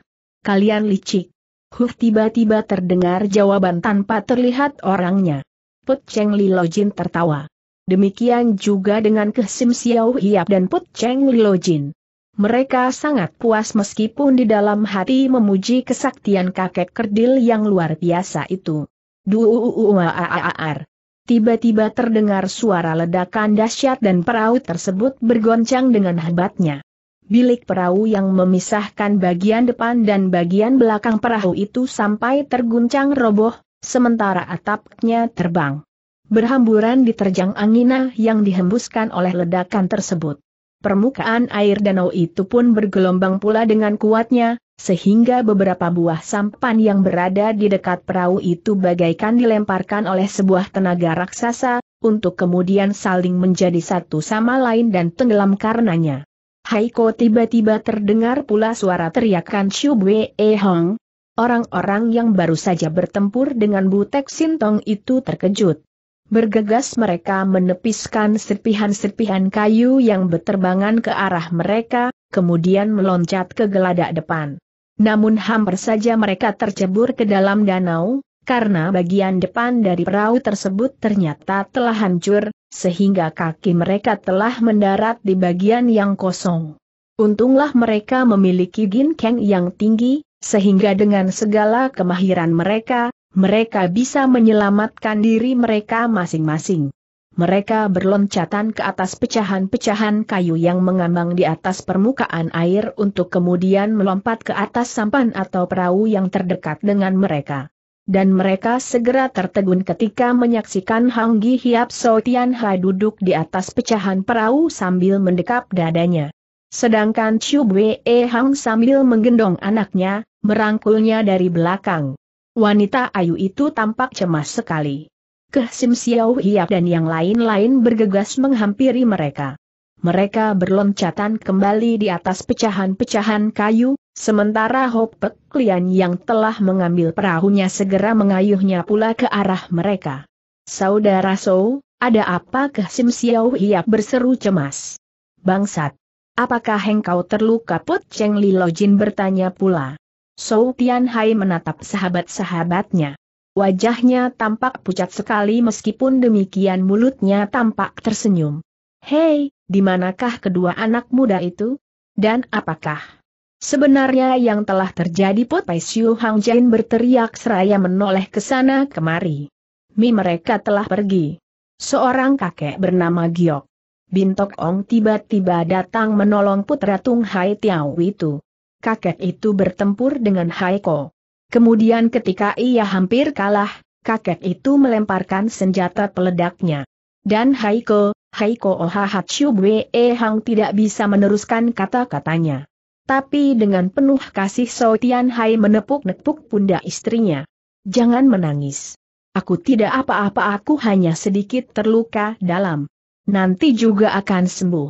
Kalian licik. Huh tiba-tiba terdengar jawaban tanpa terlihat orangnya. Put Cheng Li Lilo Jin tertawa. Demikian juga dengan Kesim Xiao Hiap dan Put Cheng Li Lilo Jin. Mereka sangat puas meskipun di dalam hati memuji kesaktian kakek kerdil yang luar biasa itu. Duuuuuaaar. Tiba-tiba terdengar suara ledakan dahsyat dan perahu tersebut bergoncang dengan hebatnya. Bilik perahu yang memisahkan bagian depan dan bagian belakang perahu itu sampai terguncang roboh, sementara atapnya terbang. Berhamburan diterjang anginah yang dihembuskan oleh ledakan tersebut permukaan air danau itu pun bergelombang pula dengan kuatnya, sehingga beberapa buah sampan yang berada di dekat perahu itu bagaikan dilemparkan oleh sebuah tenaga raksasa, untuk kemudian saling menjadi satu sama lain dan tenggelam karenanya. Haiko tiba-tiba terdengar pula suara teriakan Shubwe E Hong. Orang-orang yang baru saja bertempur dengan Butek Sintong itu terkejut. Bergegas mereka menepiskan serpihan-serpihan kayu yang berterbangan ke arah mereka, kemudian meloncat ke geladak depan. Namun hampir saja mereka tercebur ke dalam danau, karena bagian depan dari perahu tersebut ternyata telah hancur, sehingga kaki mereka telah mendarat di bagian yang kosong. Untunglah mereka memiliki ginkeng yang tinggi, sehingga dengan segala kemahiran mereka, mereka bisa menyelamatkan diri mereka masing-masing. Mereka berloncatan ke atas pecahan-pecahan kayu yang mengambang di atas permukaan air untuk kemudian melompat ke atas sampan atau perahu yang terdekat dengan mereka dan mereka segera tertegun ketika menyaksikan Hang Gi Hiap So Tian Hai duduk di atas pecahan perahu sambil mendekap dadanya. Sedangkan Chu Bwe Hang sambil menggendong anaknya, merangkulnya dari belakang. Wanita ayu itu tampak cemas sekali. Keh Sim Xiao Hiap dan yang lain-lain bergegas menghampiri mereka. Mereka berloncatan kembali di atas pecahan-pecahan kayu, sementara Pek Lian yang telah mengambil perahunya segera mengayuhnya pula ke arah mereka. Saudara Sou, ada apa Keh Sim Xiao Hiap berseru cemas. Bangsat! Apakah engkau terluka Put Cheng Li Lojin bertanya pula. Sou Tianhai menatap sahabat-sahabatnya. Wajahnya tampak pucat sekali meskipun demikian mulutnya tampak tersenyum. Hei, di manakah kedua anak muda itu? Dan apakah sebenarnya yang telah terjadi Putai Pai Siu Hang Jain berteriak seraya menoleh ke sana kemari. Mi mereka telah pergi. Seorang kakek bernama Giok. Bintok Ong tiba-tiba datang menolong putra Tung Hai Tiau itu kakek itu bertempur dengan Haiko. Kemudian ketika ia hampir kalah, kakek itu melemparkan senjata peledaknya. Dan Haiko, Haiko Ohahatshu Bwe e Hang tidak bisa meneruskan kata-katanya. Tapi dengan penuh kasih So Tian Hai menepuk-nepuk pundak istrinya. Jangan menangis. Aku tidak apa-apa aku hanya sedikit terluka dalam. Nanti juga akan sembuh.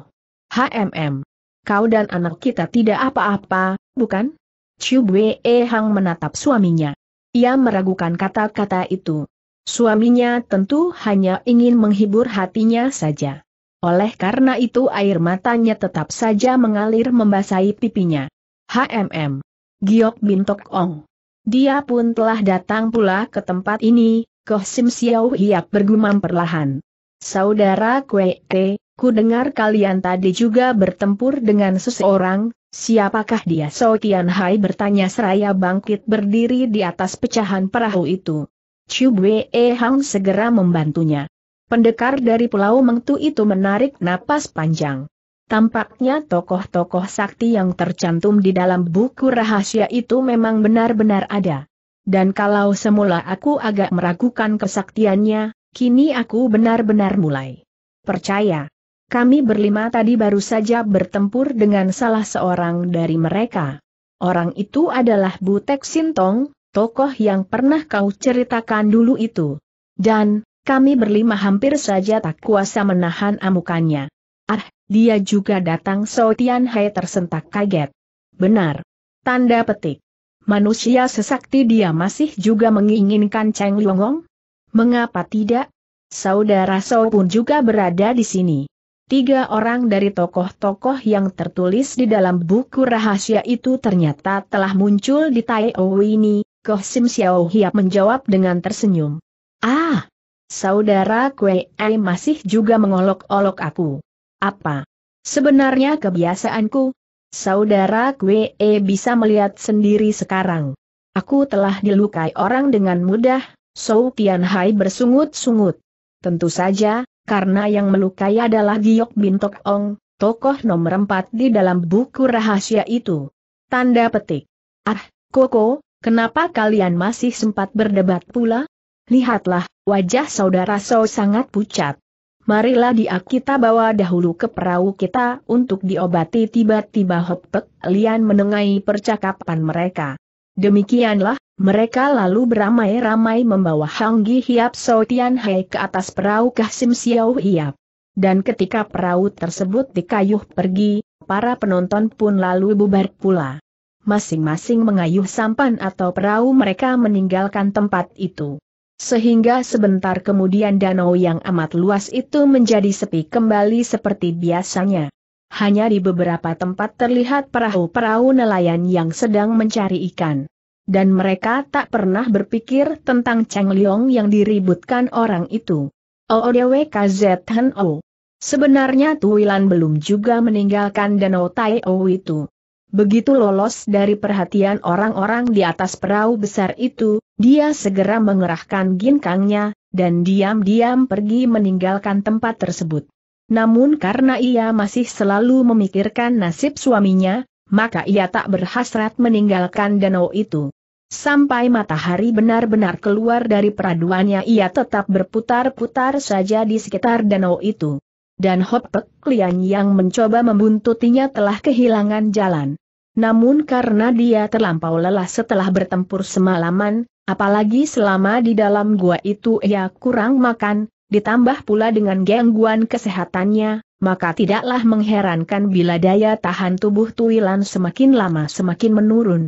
HMM kau dan anak kita tidak apa-apa, bukan? Chu Bue Hang menatap suaminya. Ia meragukan kata-kata itu. Suaminya tentu hanya ingin menghibur hatinya saja. Oleh karena itu air matanya tetap saja mengalir membasahi pipinya. HMM. Giok Bintok Ong. Dia pun telah datang pula ke tempat ini, Koh Sim Siau Hiap bergumam perlahan. Saudara Kwe Te, Ku dengar kalian tadi juga bertempur dengan seseorang, siapakah dia Sokian Hai bertanya seraya bangkit berdiri di atas pecahan perahu itu. Chu Wei Hang segera membantunya. Pendekar dari Pulau Mengtu itu menarik napas panjang. Tampaknya tokoh-tokoh sakti yang tercantum di dalam buku rahasia itu memang benar-benar ada. Dan kalau semula aku agak meragukan kesaktiannya, kini aku benar-benar mulai percaya. Kami berlima tadi baru saja bertempur dengan salah seorang dari mereka. Orang itu adalah Butek Sintong, tokoh yang pernah kau ceritakan dulu itu. Dan, kami berlima hampir saja tak kuasa menahan amukannya. Ah, dia juga datang So Tian Hai tersentak kaget. Benar. Tanda petik. Manusia sesakti dia masih juga menginginkan Cheng Longong? Mengapa tidak? Saudara So pun juga berada di sini. Tiga orang dari tokoh-tokoh yang tertulis di dalam buku rahasia itu ternyata telah muncul di Tai ini, Koh Sim Xiao Hiap menjawab dengan tersenyum. Ah! Saudara Kuei masih juga mengolok-olok aku. Apa? Sebenarnya kebiasaanku? Saudara Kuei bisa melihat sendiri sekarang. Aku telah dilukai orang dengan mudah, Sou Hai bersungut-sungut. Tentu saja, karena yang melukai adalah Giok Bintok Ong, tokoh nomor empat di dalam buku rahasia itu. Tanda petik. Ah, Koko, kenapa kalian masih sempat berdebat pula? Lihatlah, wajah saudara So sangat pucat. Marilah dia kita bawa dahulu ke perahu kita untuk diobati tiba-tiba Hopek Lian menengahi percakapan mereka. Demikianlah, mereka lalu beramai-ramai membawa Hanggi Hiap So Tian Hai ke atas perahu Kasim Xiao Hiap. Dan ketika perahu tersebut dikayuh pergi, para penonton pun lalu bubar pula. Masing-masing mengayuh sampan atau perahu mereka meninggalkan tempat itu. Sehingga sebentar kemudian danau yang amat luas itu menjadi sepi kembali seperti biasanya hanya di beberapa tempat terlihat perahu-perahu nelayan yang sedang mencari ikan. Dan mereka tak pernah berpikir tentang Cheng Liong yang diributkan orang itu. OODWKZ oh, oh, Han O. Oh. Sebenarnya Tuilan belum juga meninggalkan Danau Tai O itu. Begitu lolos dari perhatian orang-orang di atas perahu besar itu, dia segera mengerahkan ginkangnya, dan diam-diam pergi meninggalkan tempat tersebut. Namun karena ia masih selalu memikirkan nasib suaminya, maka ia tak berhasrat meninggalkan danau itu. Sampai matahari benar-benar keluar dari peraduannya ia tetap berputar-putar saja di sekitar danau itu. Dan Hopek Klian yang mencoba membuntutinya telah kehilangan jalan. Namun karena dia terlampau lelah setelah bertempur semalaman, apalagi selama di dalam gua itu ia kurang makan, ditambah pula dengan gangguan kesehatannya, maka tidaklah mengherankan bila daya tahan tubuh Tuilan semakin lama semakin menurun.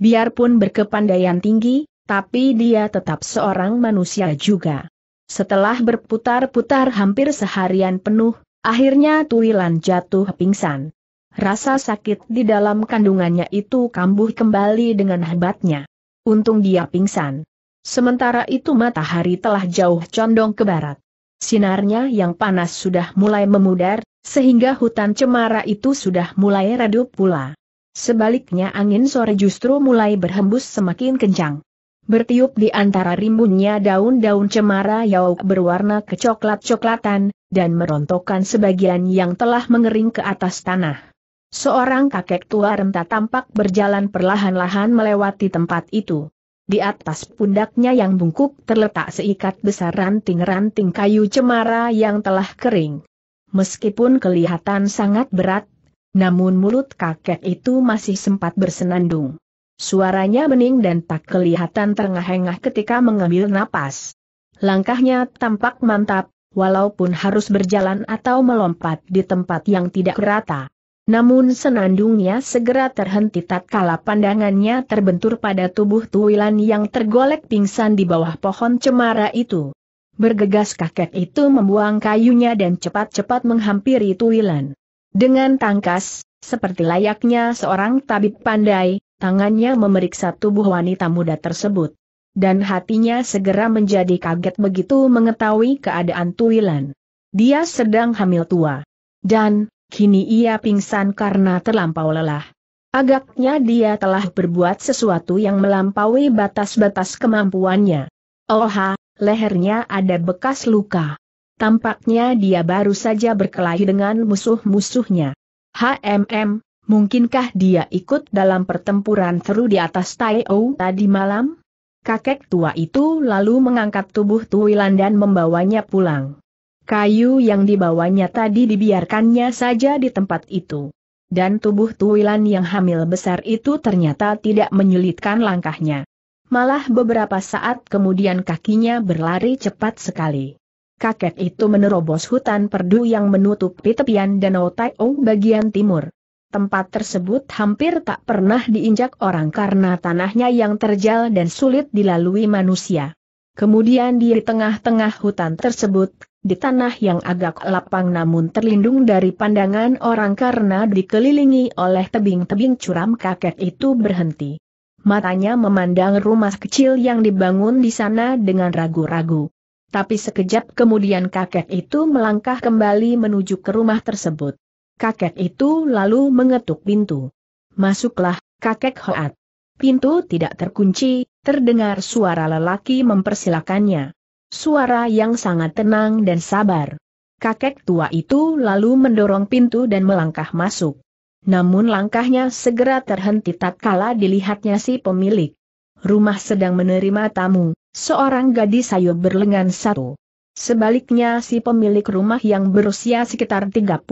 Biarpun berkepandaian tinggi, tapi dia tetap seorang manusia juga. Setelah berputar-putar hampir seharian penuh, akhirnya Tuilan jatuh pingsan. Rasa sakit di dalam kandungannya itu kambuh kembali dengan hebatnya. Untung dia pingsan. Sementara itu matahari telah jauh condong ke barat. Sinarnya yang panas sudah mulai memudar, sehingga hutan cemara itu sudah mulai redup pula. Sebaliknya angin sore justru mulai berhembus semakin kencang. Bertiup di antara rimbunnya daun-daun cemara yau berwarna kecoklat-coklatan, dan merontokkan sebagian yang telah mengering ke atas tanah. Seorang kakek tua renta tampak berjalan perlahan-lahan melewati tempat itu. Di atas pundaknya yang bungkuk terletak seikat besar ranting-ranting kayu cemara yang telah kering. Meskipun kelihatan sangat berat, namun mulut kakek itu masih sempat bersenandung. Suaranya bening dan tak kelihatan terengah-engah ketika mengambil napas. Langkahnya tampak mantap, walaupun harus berjalan atau melompat di tempat yang tidak rata. Namun senandungnya segera terhenti tatkala pandangannya terbentur pada tubuh Tuwilan yang tergolek pingsan di bawah pohon cemara itu. Bergegas kakek itu membuang kayunya dan cepat-cepat menghampiri Tuwilan. Dengan tangkas, seperti layaknya seorang tabib pandai, tangannya memeriksa tubuh wanita muda tersebut. Dan hatinya segera menjadi kaget begitu mengetahui keadaan Tuwilan. Dia sedang hamil tua. Dan, kini ia pingsan karena terlampau lelah. Agaknya dia telah berbuat sesuatu yang melampaui batas-batas kemampuannya. Oha, lehernya ada bekas luka. Tampaknya dia baru saja berkelahi dengan musuh-musuhnya. HMM, mungkinkah dia ikut dalam pertempuran seru di atas Tai O tadi malam? Kakek tua itu lalu mengangkat tubuh Tuilan dan membawanya pulang. Kayu yang dibawanya tadi dibiarkannya saja di tempat itu. Dan tubuh Tuilan yang hamil besar itu ternyata tidak menyulitkan langkahnya. Malah beberapa saat kemudian kakinya berlari cepat sekali. Kakek itu menerobos hutan perdu yang menutupi tepian danau Taio bagian timur. Tempat tersebut hampir tak pernah diinjak orang karena tanahnya yang terjal dan sulit dilalui manusia. Kemudian di tengah-tengah hutan tersebut, di tanah yang agak lapang namun terlindung dari pandangan orang karena dikelilingi oleh tebing-tebing curam kakek itu berhenti. Matanya memandang rumah kecil yang dibangun di sana dengan ragu-ragu. Tapi sekejap kemudian kakek itu melangkah kembali menuju ke rumah tersebut. Kakek itu lalu mengetuk pintu. Masuklah, kakek Hoat. Pintu tidak terkunci, terdengar suara lelaki mempersilakannya suara yang sangat tenang dan sabar. Kakek tua itu lalu mendorong pintu dan melangkah masuk. Namun langkahnya segera terhenti tatkala dilihatnya si pemilik. Rumah sedang menerima tamu, seorang gadis sayu berlengan satu. Sebaliknya si pemilik rumah yang berusia sekitar 35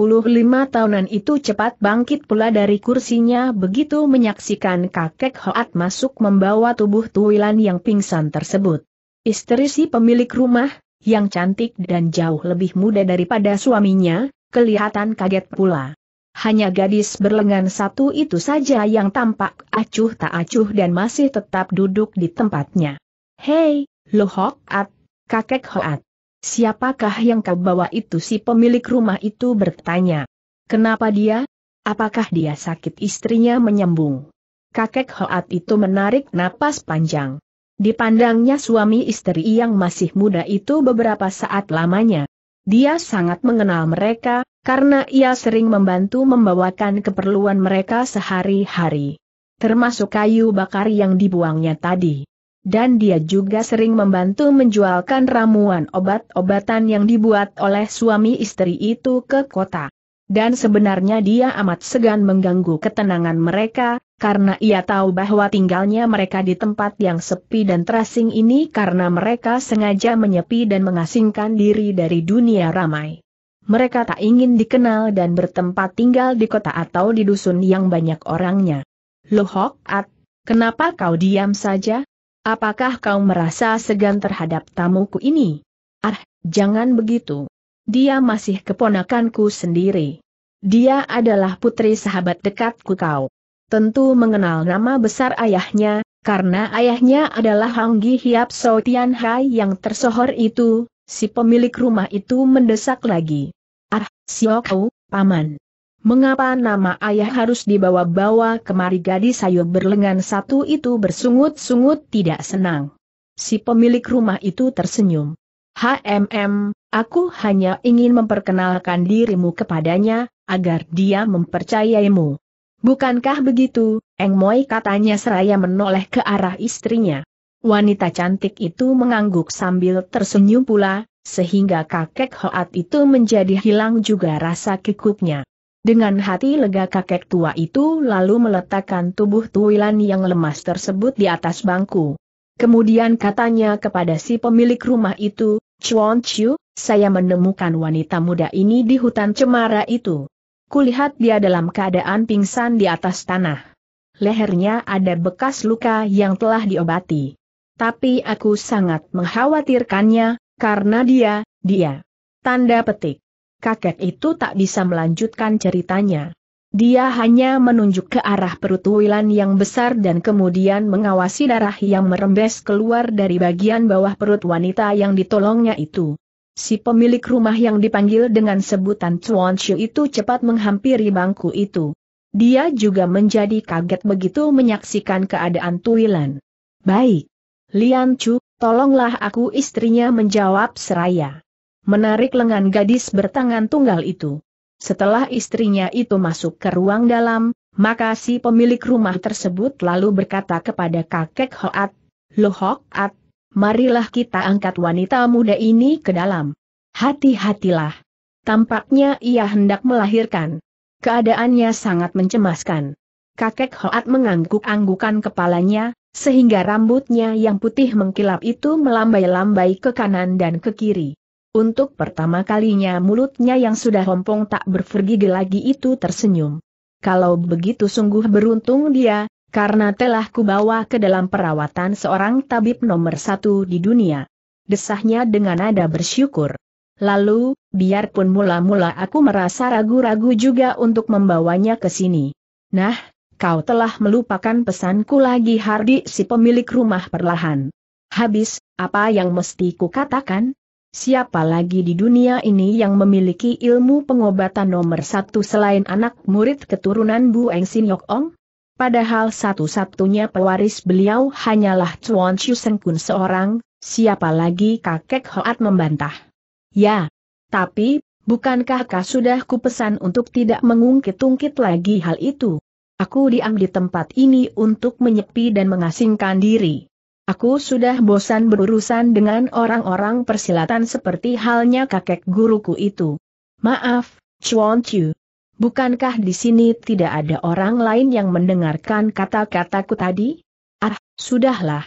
tahunan itu cepat bangkit pula dari kursinya begitu menyaksikan kakek Hoat masuk membawa tubuh Tuilan yang pingsan tersebut. Istri si pemilik rumah, yang cantik dan jauh lebih muda daripada suaminya, kelihatan kaget pula. Hanya gadis berlengan satu itu saja yang tampak acuh tak acuh dan masih tetap duduk di tempatnya. Hei, lo Hoat, kakek Hoat. Siapakah yang kau bawa itu si pemilik rumah itu bertanya. Kenapa dia? Apakah dia sakit istrinya menyembung? Kakek Hoat itu menarik napas panjang. Dipandangnya suami istri yang masih muda itu beberapa saat lamanya. Dia sangat mengenal mereka, karena ia sering membantu membawakan keperluan mereka sehari-hari. Termasuk kayu bakar yang dibuangnya tadi. Dan dia juga sering membantu menjualkan ramuan obat-obatan yang dibuat oleh suami istri itu ke kota. Dan sebenarnya dia amat segan mengganggu ketenangan mereka, karena ia tahu bahwa tinggalnya mereka di tempat yang sepi dan terasing ini karena mereka sengaja menyepi dan mengasingkan diri dari dunia ramai. Mereka tak ingin dikenal dan bertempat tinggal di kota atau di dusun yang banyak orangnya. Lohok At, kenapa kau diam saja? Apakah kau merasa segan terhadap tamuku ini? Ah, jangan begitu dia masih keponakanku sendiri. Dia adalah putri sahabat dekatku kau. Tentu mengenal nama besar ayahnya, karena ayahnya adalah Gi Hiap So Tian Hai yang tersohor itu, si pemilik rumah itu mendesak lagi. Ah, Siokau, Paman. Mengapa nama ayah harus dibawa-bawa kemari gadis sayur berlengan satu itu bersungut-sungut tidak senang. Si pemilik rumah itu tersenyum. HMM, aku hanya ingin memperkenalkan dirimu kepadanya, agar dia mempercayaimu. Bukankah begitu, Eng Moi katanya seraya menoleh ke arah istrinya. Wanita cantik itu mengangguk sambil tersenyum pula, sehingga kakek Hoat itu menjadi hilang juga rasa kikuknya. Dengan hati lega kakek tua itu lalu meletakkan tubuh Tuilan yang lemas tersebut di atas bangku. Kemudian katanya kepada si pemilik rumah itu, Chuan Chiu, saya menemukan wanita muda ini di hutan cemara itu. Kulihat dia dalam keadaan pingsan di atas tanah. Lehernya ada bekas luka yang telah diobati. Tapi aku sangat mengkhawatirkannya, karena dia, dia. Tanda petik. Kakek itu tak bisa melanjutkan ceritanya. Dia hanya menunjuk ke arah perut Wilan yang besar dan kemudian mengawasi darah yang merembes keluar dari bagian bawah perut wanita yang ditolongnya itu. Si pemilik rumah yang dipanggil dengan sebutan Chuan Shu itu cepat menghampiri bangku itu. Dia juga menjadi kaget begitu menyaksikan keadaan Tuilan. Baik. Lian Chu, tolonglah aku istrinya menjawab seraya. Menarik lengan gadis bertangan tunggal itu. Setelah istrinya itu masuk ke ruang dalam, maka si pemilik rumah tersebut lalu berkata kepada kakek Hoat, Lo Hoat, marilah kita angkat wanita muda ini ke dalam. Hati-hatilah. Tampaknya ia hendak melahirkan. Keadaannya sangat mencemaskan. Kakek Hoat mengangguk-anggukan kepalanya, sehingga rambutnya yang putih mengkilap itu melambai-lambai ke kanan dan ke kiri. Untuk pertama kalinya mulutnya yang sudah hompong tak bervergigi lagi itu tersenyum. Kalau begitu sungguh beruntung dia, karena telah kubawa ke dalam perawatan seorang tabib nomor satu di dunia. Desahnya dengan nada bersyukur. Lalu, biarpun mula-mula aku merasa ragu-ragu juga untuk membawanya ke sini. Nah, kau telah melupakan pesanku lagi Hardi si pemilik rumah perlahan. Habis, apa yang mesti kukatakan? Siapa lagi di dunia ini yang memiliki ilmu pengobatan nomor satu selain anak murid keturunan Bu Eng Sin Yok Ong? Padahal satu-satunya pewaris beliau hanyalah Chuan Chiu Seng Kun seorang, siapa lagi kakek Hoat membantah. Ya, tapi, bukankah kau sudah kupesan untuk tidak mengungkit-ungkit lagi hal itu? Aku diam di tempat ini untuk menyepi dan mengasingkan diri. Aku sudah bosan berurusan dengan orang-orang persilatan seperti halnya kakek guruku itu. Maaf, Chuan Chu. Bukankah di sini tidak ada orang lain yang mendengarkan kata-kataku tadi? Ah, sudahlah.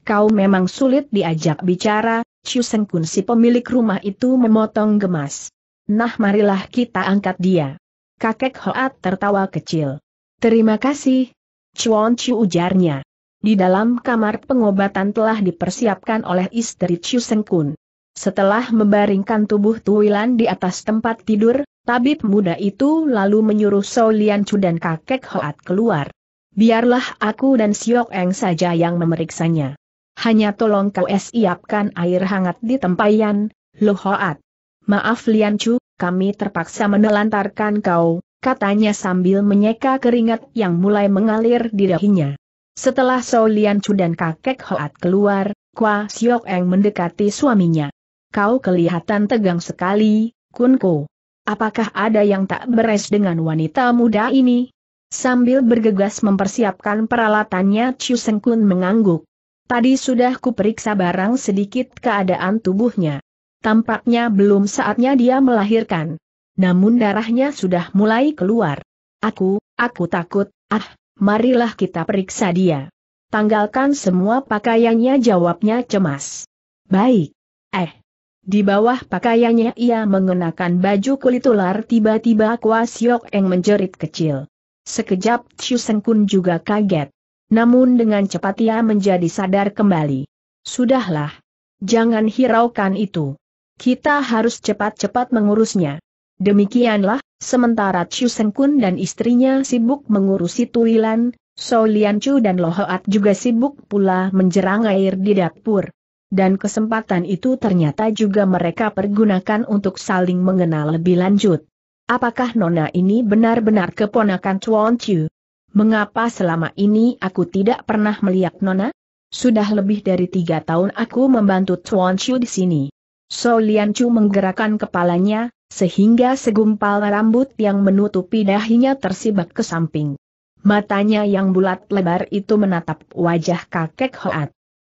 Kau memang sulit diajak bicara, Chu Sengkun si pemilik rumah itu memotong gemas. Nah marilah kita angkat dia. Kakek Hoat tertawa kecil. Terima kasih. Chuan Chu ujarnya. Di dalam kamar pengobatan telah dipersiapkan oleh istri Chu Kun. Setelah membaringkan tubuh Tuilan di atas tempat tidur, tabib muda itu lalu menyuruh Lian Chu dan kakek Hoat keluar. Biarlah aku dan Siok Eng saja yang memeriksanya. Hanya tolong kau siapkan air hangat di tempayan, Lo Hoat. Maaf Lian Chu, kami terpaksa menelantarkan kau, katanya sambil menyeka keringat yang mulai mengalir di dahinya. Setelah Sao Lian Chu dan kakek Hoat keluar, Kwa Siok Eng mendekati suaminya. Kau kelihatan tegang sekali, Kun Ko. Apakah ada yang tak beres dengan wanita muda ini? Sambil bergegas mempersiapkan peralatannya Chiu Seng Kun mengangguk. Tadi sudah kuperiksa barang sedikit keadaan tubuhnya. Tampaknya belum saatnya dia melahirkan. Namun darahnya sudah mulai keluar. Aku, aku takut, ah, marilah kita periksa dia. Tanggalkan semua pakaiannya jawabnya cemas. Baik. Eh. Di bawah pakaiannya ia mengenakan baju kulit ular tiba-tiba Kwa Siok Eng menjerit kecil. Sekejap Seng Kun juga kaget. Namun dengan cepat ia menjadi sadar kembali. Sudahlah. Jangan hiraukan itu. Kita harus cepat-cepat mengurusnya. Demikianlah, sementara Chu Seng Kun dan istrinya sibuk mengurusi Tuilan, So Lian Chu dan Hoat juga sibuk pula menjerang air di dapur. Dan kesempatan itu ternyata juga mereka pergunakan untuk saling mengenal lebih lanjut. Apakah Nona ini benar-benar keponakan Chuan Chu? Mengapa selama ini aku tidak pernah melihat Nona? Sudah lebih dari tiga tahun aku membantu Chuan Chu di sini. So Lian Chu menggerakkan kepalanya, sehingga segumpal rambut yang menutupi dahinya tersibak ke samping. Matanya yang bulat lebar itu menatap wajah kakek Hoat.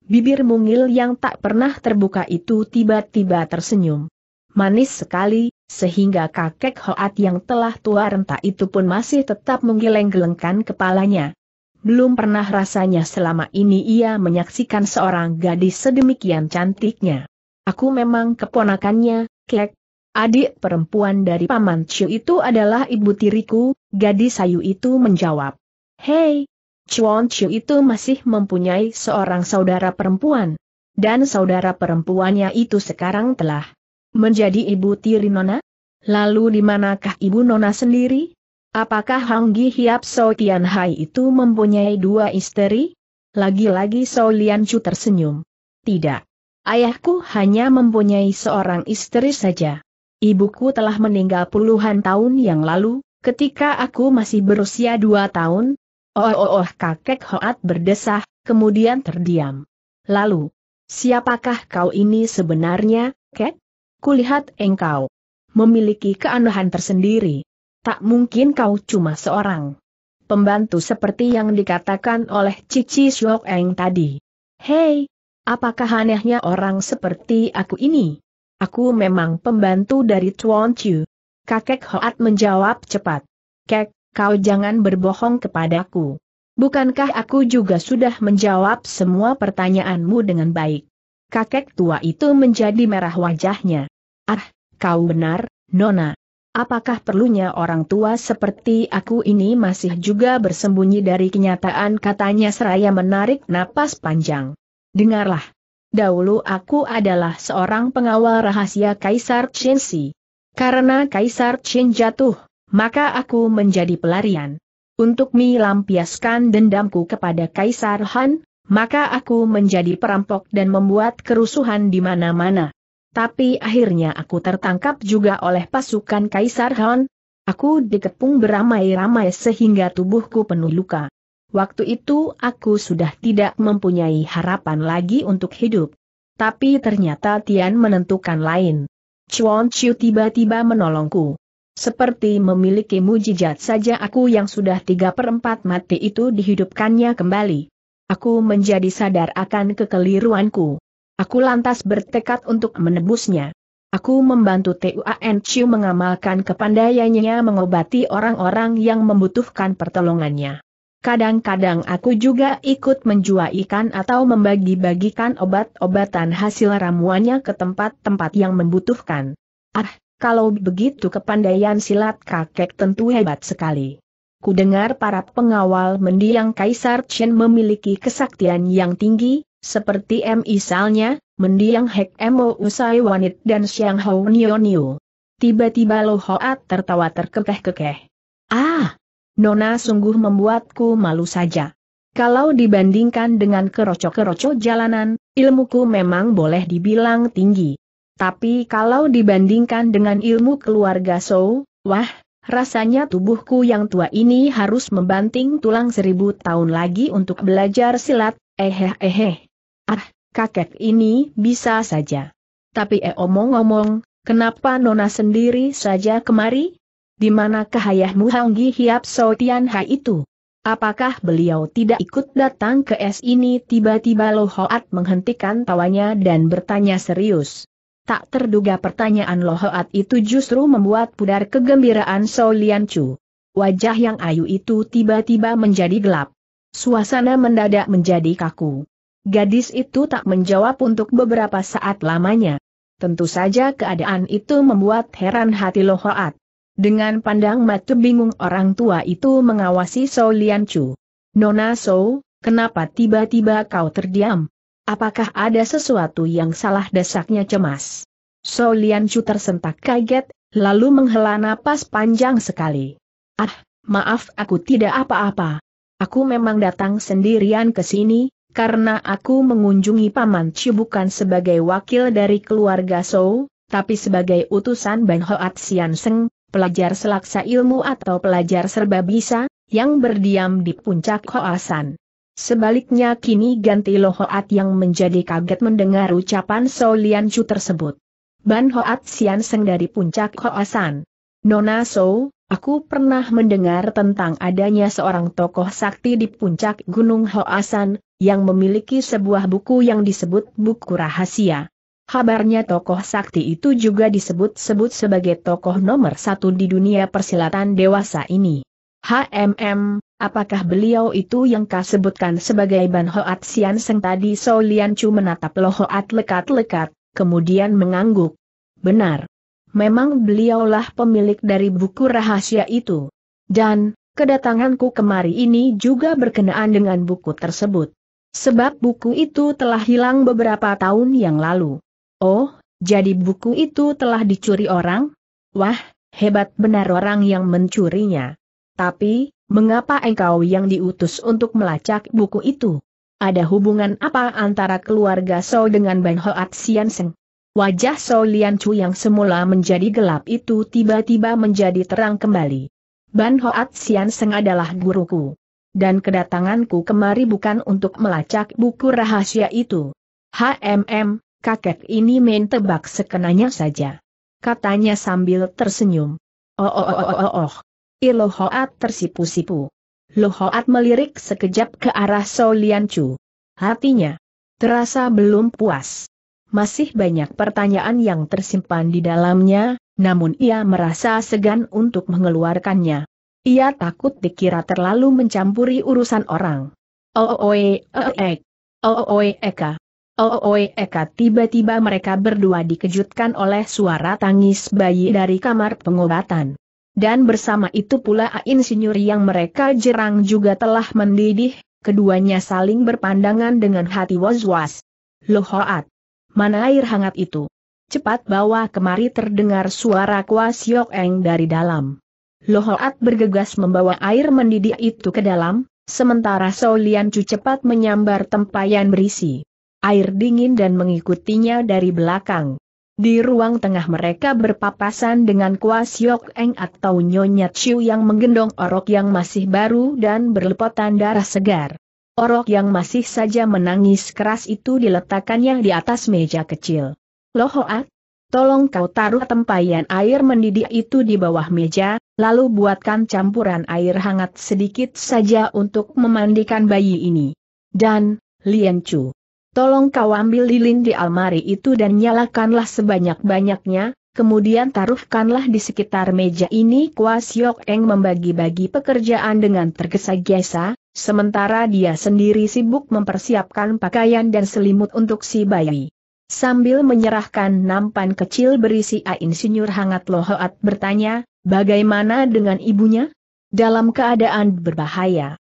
Bibir mungil yang tak pernah terbuka itu tiba-tiba tersenyum. Manis sekali, sehingga kakek Hoat yang telah tua renta itu pun masih tetap menggeleng-gelengkan kepalanya. Belum pernah rasanya selama ini ia menyaksikan seorang gadis sedemikian cantiknya. Aku memang keponakannya, kek, Adik perempuan dari Paman Chiu itu adalah ibu tiriku, gadis sayu itu menjawab. Hei, Chuan Chiu itu masih mempunyai seorang saudara perempuan. Dan saudara perempuannya itu sekarang telah menjadi ibu tiri Nona? Lalu di manakah ibu Nona sendiri? Apakah Hang Gi Hiap So Tian Hai itu mempunyai dua istri? Lagi-lagi So Lian Chu tersenyum. Tidak. Ayahku hanya mempunyai seorang istri saja. Ibuku telah meninggal puluhan tahun yang lalu, ketika aku masih berusia dua tahun. Oh, oh, oh kakek Hoat berdesah, kemudian terdiam. Lalu, siapakah kau ini sebenarnya, Kek? Kulihat engkau memiliki keanehan tersendiri. Tak mungkin kau cuma seorang pembantu seperti yang dikatakan oleh Cici Eng tadi. Hei, apakah anehnya orang seperti aku ini? Aku memang pembantu dari Chuan Chu. Kakek Hoat menjawab cepat. Kek, kau jangan berbohong kepadaku. Bukankah aku juga sudah menjawab semua pertanyaanmu dengan baik? Kakek tua itu menjadi merah wajahnya. Ah, kau benar, Nona. Apakah perlunya orang tua seperti aku ini masih juga bersembunyi dari kenyataan katanya seraya menarik napas panjang. Dengarlah, Dahulu aku adalah seorang pengawal rahasia Kaisar Si. Karena Kaisar Qin jatuh, maka aku menjadi pelarian. Untuk melampiaskan dendamku kepada Kaisar Han, maka aku menjadi perampok dan membuat kerusuhan di mana-mana. Tapi akhirnya aku tertangkap juga oleh pasukan Kaisar Han. Aku dikepung beramai-ramai sehingga tubuhku penuh luka. Waktu itu aku sudah tidak mempunyai harapan lagi untuk hidup. Tapi ternyata Tian menentukan lain. Chuan Chiu tiba-tiba menolongku. Seperti memiliki mujizat saja aku yang sudah tiga perempat mati itu dihidupkannya kembali. Aku menjadi sadar akan kekeliruanku. Aku lantas bertekad untuk menebusnya. Aku membantu Tuan Chiu mengamalkan kepandaiannya mengobati orang-orang yang membutuhkan pertolongannya. Kadang-kadang aku juga ikut menjual ikan atau membagi-bagikan obat-obatan hasil ramuannya ke tempat-tempat yang membutuhkan. Ah, kalau begitu kepandaian silat kakek tentu hebat sekali. Kudengar para pengawal mendiang Kaisar Chen memiliki kesaktian yang tinggi, seperti M. Isalnya, mendiang Hek Mo Usai Wanit dan Xiang Hou Nio Niu. Tiba-tiba Lohoat tertawa terkekeh-kekeh. Ah, Nona sungguh membuatku malu saja. Kalau dibandingkan dengan keroco-keroco jalanan, ilmuku memang boleh dibilang tinggi. Tapi kalau dibandingkan dengan ilmu keluarga So, wah, rasanya tubuhku yang tua ini harus membanting tulang seribu tahun lagi untuk belajar silat, eheh eheh. Ah, kakek ini bisa saja. Tapi eh omong-omong, kenapa Nona sendiri saja kemari? Di manakah ayahmu Gi Hiap So Tian Hai itu? Apakah beliau tidak ikut datang ke es ini? Tiba-tiba Lo Hoat menghentikan tawanya dan bertanya serius. Tak terduga pertanyaan Lo Hoat itu justru membuat pudar kegembiraan So Lian Chu. Wajah yang ayu itu tiba-tiba menjadi gelap. Suasana mendadak menjadi kaku. Gadis itu tak menjawab untuk beberapa saat lamanya. Tentu saja keadaan itu membuat heran hati Lo Hoat. Dengan pandang mata bingung orang tua itu mengawasi Sou Lian Chu. Nona So, kenapa tiba-tiba kau terdiam? Apakah ada sesuatu yang salah dasaknya cemas? Sou Lian Chu tersentak kaget, lalu menghela napas panjang sekali. Ah, maaf aku tidak apa-apa. Aku memang datang sendirian ke sini, karena aku mengunjungi Paman Chu bukan sebagai wakil dari keluarga Sou, tapi sebagai utusan Ban Hoat Sian Seng, pelajar selaksa ilmu atau pelajar serba bisa, yang berdiam di puncak Hoasan. Sebaliknya kini ganti Lo Hoat yang menjadi kaget mendengar ucapan So Chu tersebut. Ban Hoat Sian Seng dari puncak Hoasan. Nona So, aku pernah mendengar tentang adanya seorang tokoh sakti di puncak Gunung Hoasan, yang memiliki sebuah buku yang disebut buku rahasia. Kabarnya tokoh sakti itu juga disebut-sebut sebagai tokoh nomor satu di dunia persilatan dewasa ini. HMM, apakah beliau itu yang kau sebutkan sebagai Ban Hoat Sian Seng tadi So Lian Chu menatap Lo Hoat lekat-lekat, kemudian mengangguk. Benar. Memang beliaulah pemilik dari buku rahasia itu. Dan, kedatanganku kemari ini juga berkenaan dengan buku tersebut. Sebab buku itu telah hilang beberapa tahun yang lalu. Oh, jadi buku itu telah dicuri orang? Wah, hebat benar orang yang mencurinya. Tapi, mengapa engkau yang diutus untuk melacak buku itu? Ada hubungan apa antara keluarga So dengan Bang Hoat Sian Wajah So Lian Chu yang semula menjadi gelap itu tiba-tiba menjadi terang kembali. Ban Hoat Sian adalah guruku. Dan kedatanganku kemari bukan untuk melacak buku rahasia itu. HMM, kakek ini main tebak sekenanya saja. Katanya sambil tersenyum. Oh oh oh oh oh oh. Ilohoat tersipu-sipu. Lohoat melirik sekejap ke arah Soliancu. Hatinya terasa belum puas. Masih banyak pertanyaan yang tersimpan di dalamnya, namun ia merasa segan untuk mengeluarkannya. Ia takut dikira terlalu mencampuri urusan orang. Oh, oh, oh, eh, eh, eh. oh, oh, oh eka. Ooi oh, oh, oh, Eka tiba-tiba mereka berdua dikejutkan oleh suara tangis bayi dari kamar pengobatan. Dan bersama itu pula Ain yang mereka jerang juga telah mendidih, keduanya saling berpandangan dengan hati was-was. Lohoat! Mana air hangat itu? Cepat bawa kemari terdengar suara Kuas Yok Eng dari dalam. Lohoat bergegas membawa air mendidih itu ke dalam, sementara Solian Cu cepat menyambar tempayan berisi air dingin dan mengikutinya dari belakang. Di ruang tengah mereka berpapasan dengan Kuas Yok Eng atau Nyonya Chiu yang menggendong orok yang masih baru dan berlepotan darah segar. Orok yang masih saja menangis keras itu diletakkan yang di atas meja kecil. Lohoat, tolong kau taruh tempayan air mendidih itu di bawah meja, lalu buatkan campuran air hangat sedikit saja untuk memandikan bayi ini. Dan, Lian Chu. Tolong kau ambil lilin di almari itu dan nyalakanlah sebanyak-banyaknya, kemudian taruhkanlah di sekitar meja ini Kuas Yok Eng membagi-bagi pekerjaan dengan tergesa-gesa, sementara dia sendiri sibuk mempersiapkan pakaian dan selimut untuk si bayi. Sambil menyerahkan nampan kecil berisi insinyur hangat Lohoat bertanya, bagaimana dengan ibunya? Dalam keadaan berbahaya.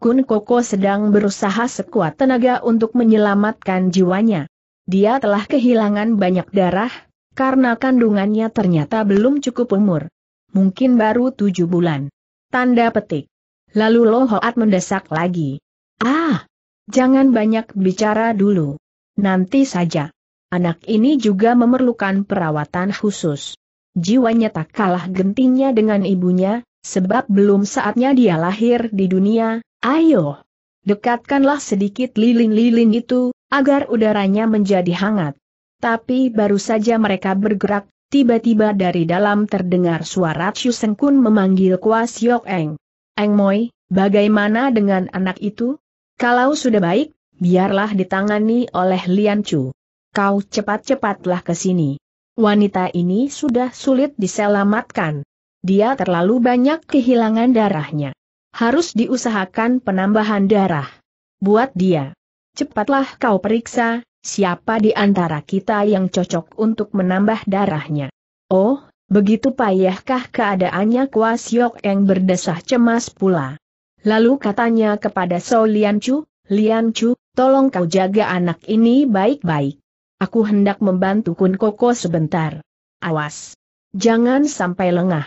Kun Koko sedang berusaha sekuat tenaga untuk menyelamatkan jiwanya. Dia telah kehilangan banyak darah, karena kandungannya ternyata belum cukup umur. Mungkin baru tujuh bulan. Tanda petik. Lalu Lo Hoat mendesak lagi. Ah! Jangan banyak bicara dulu. Nanti saja. Anak ini juga memerlukan perawatan khusus. Jiwanya tak kalah gentingnya dengan ibunya, sebab belum saatnya dia lahir di dunia, Ayo, dekatkanlah sedikit lilin-lilin itu, agar udaranya menjadi hangat. Tapi baru saja mereka bergerak, tiba-tiba dari dalam terdengar suara Chu Kun memanggil Kwa Siok Eng. Eng Moi, bagaimana dengan anak itu? Kalau sudah baik, biarlah ditangani oleh Lian Chu. Kau cepat-cepatlah ke sini. Wanita ini sudah sulit diselamatkan. Dia terlalu banyak kehilangan darahnya harus diusahakan penambahan darah. Buat dia. Cepatlah kau periksa, siapa di antara kita yang cocok untuk menambah darahnya. Oh, begitu payahkah keadaannya Kuas Yok Eng berdesah cemas pula. Lalu katanya kepada So Lian Chu, Lian Chu, tolong kau jaga anak ini baik-baik. Aku hendak membantu Kun Koko sebentar. Awas! Jangan sampai lengah.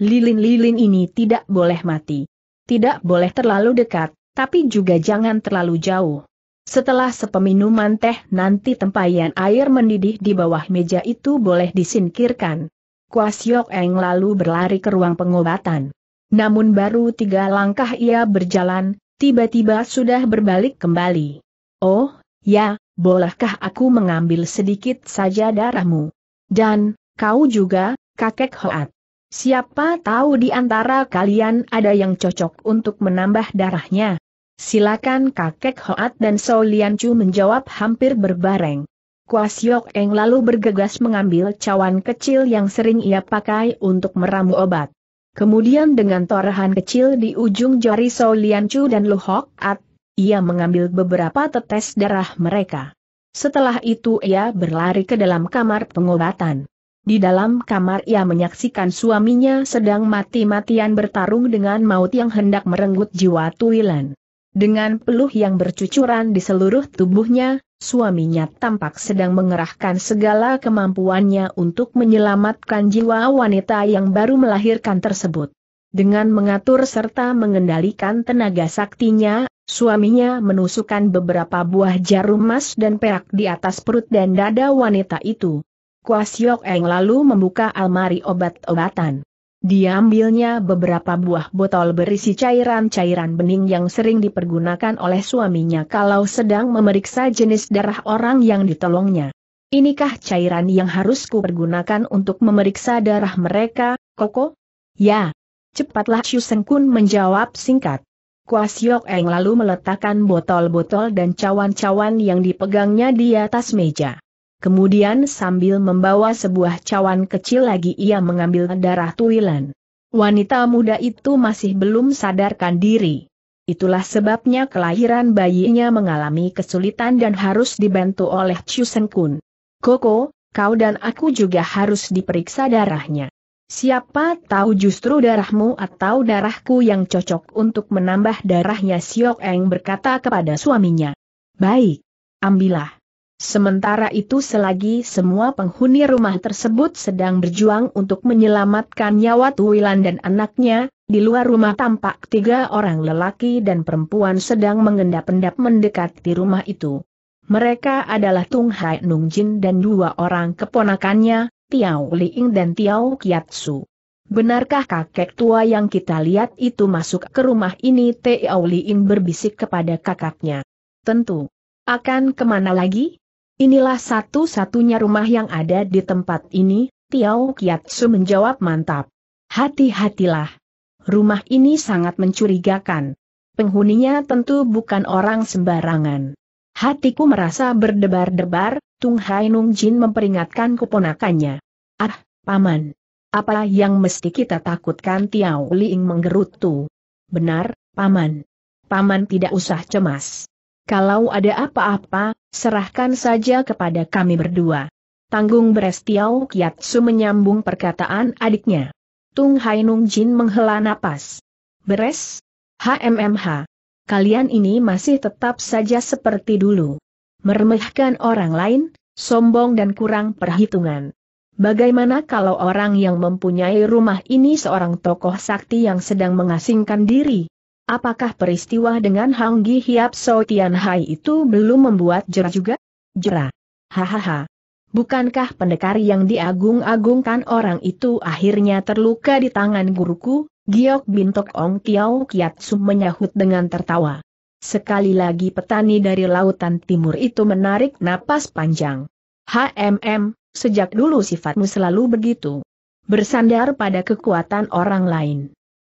Lilin-lilin ini tidak boleh mati tidak boleh terlalu dekat, tapi juga jangan terlalu jauh. Setelah sepeminuman teh nanti tempayan air mendidih di bawah meja itu boleh disingkirkan. Kuas Yok Eng lalu berlari ke ruang pengobatan. Namun baru tiga langkah ia berjalan, tiba-tiba sudah berbalik kembali. Oh, ya, bolehkah aku mengambil sedikit saja darahmu? Dan, kau juga, kakek Hoat. Siapa tahu di antara kalian ada yang cocok untuk menambah darahnya. Silakan kakek Hoat dan Sou Chu menjawab hampir berbareng. Kuas Siok Eng lalu bergegas mengambil cawan kecil yang sering ia pakai untuk meramu obat. Kemudian dengan torehan kecil di ujung jari Sou Chu dan Lu Hok At, ia mengambil beberapa tetes darah mereka. Setelah itu ia berlari ke dalam kamar pengobatan. Di dalam kamar ia menyaksikan suaminya sedang mati-matian bertarung dengan maut yang hendak merenggut jiwa Tuilan. Dengan peluh yang bercucuran di seluruh tubuhnya, suaminya tampak sedang mengerahkan segala kemampuannya untuk menyelamatkan jiwa wanita yang baru melahirkan tersebut. Dengan mengatur serta mengendalikan tenaga saktinya, suaminya menusukkan beberapa buah jarum emas dan perak di atas perut dan dada wanita itu. Kwa Siok Eng lalu membuka almari obat-obatan. Diambilnya beberapa buah botol berisi cairan-cairan bening yang sering dipergunakan oleh suaminya kalau sedang memeriksa jenis darah orang yang ditolongnya. Inikah cairan yang harus kupergunakan untuk memeriksa darah mereka, Koko? Ya. Cepatlah Shu Kun menjawab singkat. Kwasiok Eng lalu meletakkan botol-botol dan cawan-cawan yang dipegangnya di atas meja. Kemudian sambil membawa sebuah cawan kecil lagi ia mengambil darah tuilan. Wanita muda itu masih belum sadarkan diri. Itulah sebabnya kelahiran bayinya mengalami kesulitan dan harus dibantu oleh Chusen Kun. Koko, kau dan aku juga harus diperiksa darahnya. Siapa tahu justru darahmu atau darahku yang cocok untuk menambah darahnya Siok Eng berkata kepada suaminya. Baik, ambillah. Sementara itu selagi semua penghuni rumah tersebut sedang berjuang untuk menyelamatkan nyawa Tuwilan dan anaknya, di luar rumah tampak tiga orang lelaki dan perempuan sedang mengendap-endap mendekati rumah itu. Mereka adalah Tung Hai Nung Jin dan dua orang keponakannya, Tiao Li Liing dan Tiao Kiatsu. Benarkah kakek tua yang kita lihat itu masuk ke rumah ini? Tiao Liing berbisik kepada kakaknya. Tentu. Akan kemana lagi? Inilah satu-satunya rumah yang ada di tempat ini, Tiao Kiatsu menjawab mantap. Hati-hatilah. Rumah ini sangat mencurigakan. Penghuninya tentu bukan orang sembarangan. Hatiku merasa berdebar-debar, Tung Hai Nung Jin memperingatkan keponakannya. Ah, Paman. Apa yang mesti kita takutkan Tiao Liing menggerutu. Benar, Paman. Paman tidak usah cemas. Kalau ada apa-apa, Serahkan saja kepada kami berdua. Tanggung Berestiau Kiatsu menyambung perkataan adiknya. Tung Hai Nung Jin menghela napas. Beres? HMMH. Kalian ini masih tetap saja seperti dulu. Meremehkan orang lain, sombong dan kurang perhitungan. Bagaimana kalau orang yang mempunyai rumah ini seorang tokoh sakti yang sedang mengasingkan diri? Apakah peristiwa dengan Hang Gi Hiap So Tian Hai itu belum membuat jera juga? Jera. Hahaha. Bukankah pendekar yang diagung-agungkan orang itu akhirnya terluka di tangan guruku? Giok Bintok Ong Kiat Sum? menyahut dengan tertawa. Sekali lagi petani dari lautan timur itu menarik napas panjang. HMM, sejak dulu sifatmu selalu begitu. Bersandar pada kekuatan orang lain.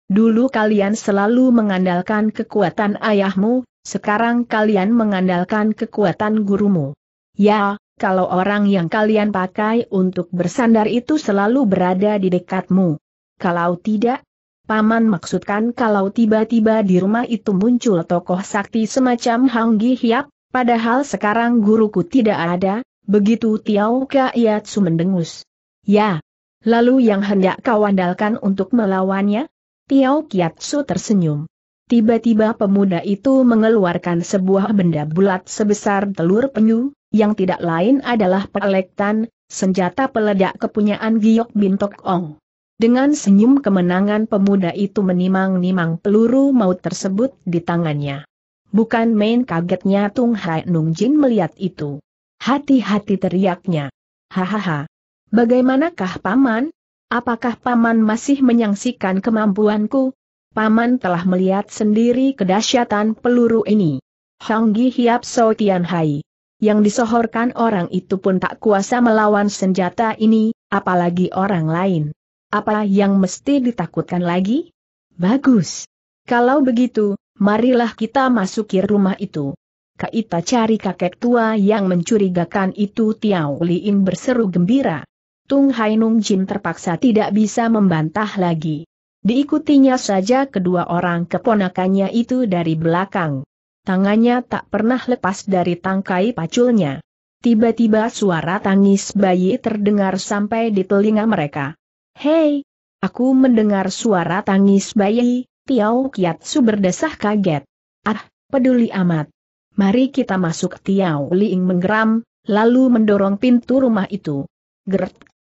Dulu kalian selalu mengandalkan kekuatan ayahmu, sekarang kalian mengandalkan kekuatan gurumu. Ya, kalau orang yang kalian pakai untuk bersandar itu selalu berada di dekatmu. Kalau tidak, Paman maksudkan kalau tiba-tiba di rumah itu muncul tokoh sakti semacam Hang Gi Hiap, padahal sekarang guruku tidak ada, begitu Tiao Kaiatsu mendengus. Ya. Lalu yang hendak kau andalkan untuk melawannya? Tiao Kiatsu tersenyum. Tiba-tiba pemuda itu mengeluarkan sebuah benda bulat sebesar telur penyu, yang tidak lain adalah pelektan, senjata peledak kepunyaan Giok Bintok Ong. Dengan senyum kemenangan pemuda itu menimang-nimang peluru maut tersebut di tangannya. Bukan main kagetnya Tung Hai Nung Jin melihat itu. Hati-hati teriaknya. Hahaha. Bagaimanakah paman? Apakah Paman masih menyangsikan kemampuanku? Paman telah melihat sendiri kedahsyatan peluru ini. Hanggi Hiap So Tian Hai. Yang disohorkan orang itu pun tak kuasa melawan senjata ini, apalagi orang lain. Apa yang mesti ditakutkan lagi? Bagus. Kalau begitu, marilah kita masuki rumah itu. Kita cari kakek tua yang mencurigakan itu Tiao Liin berseru gembira. Tung Hainung Jin terpaksa tidak bisa membantah lagi. Diikutinya saja kedua orang keponakannya itu dari belakang. Tangannya tak pernah lepas dari tangkai paculnya. Tiba-tiba suara tangis bayi terdengar sampai di telinga mereka. Hei! Aku mendengar suara tangis bayi, Tiao Kiatsu berdesah kaget. Ah, peduli amat. Mari kita masuk Tiau Liing menggeram, lalu mendorong pintu rumah itu. Gert,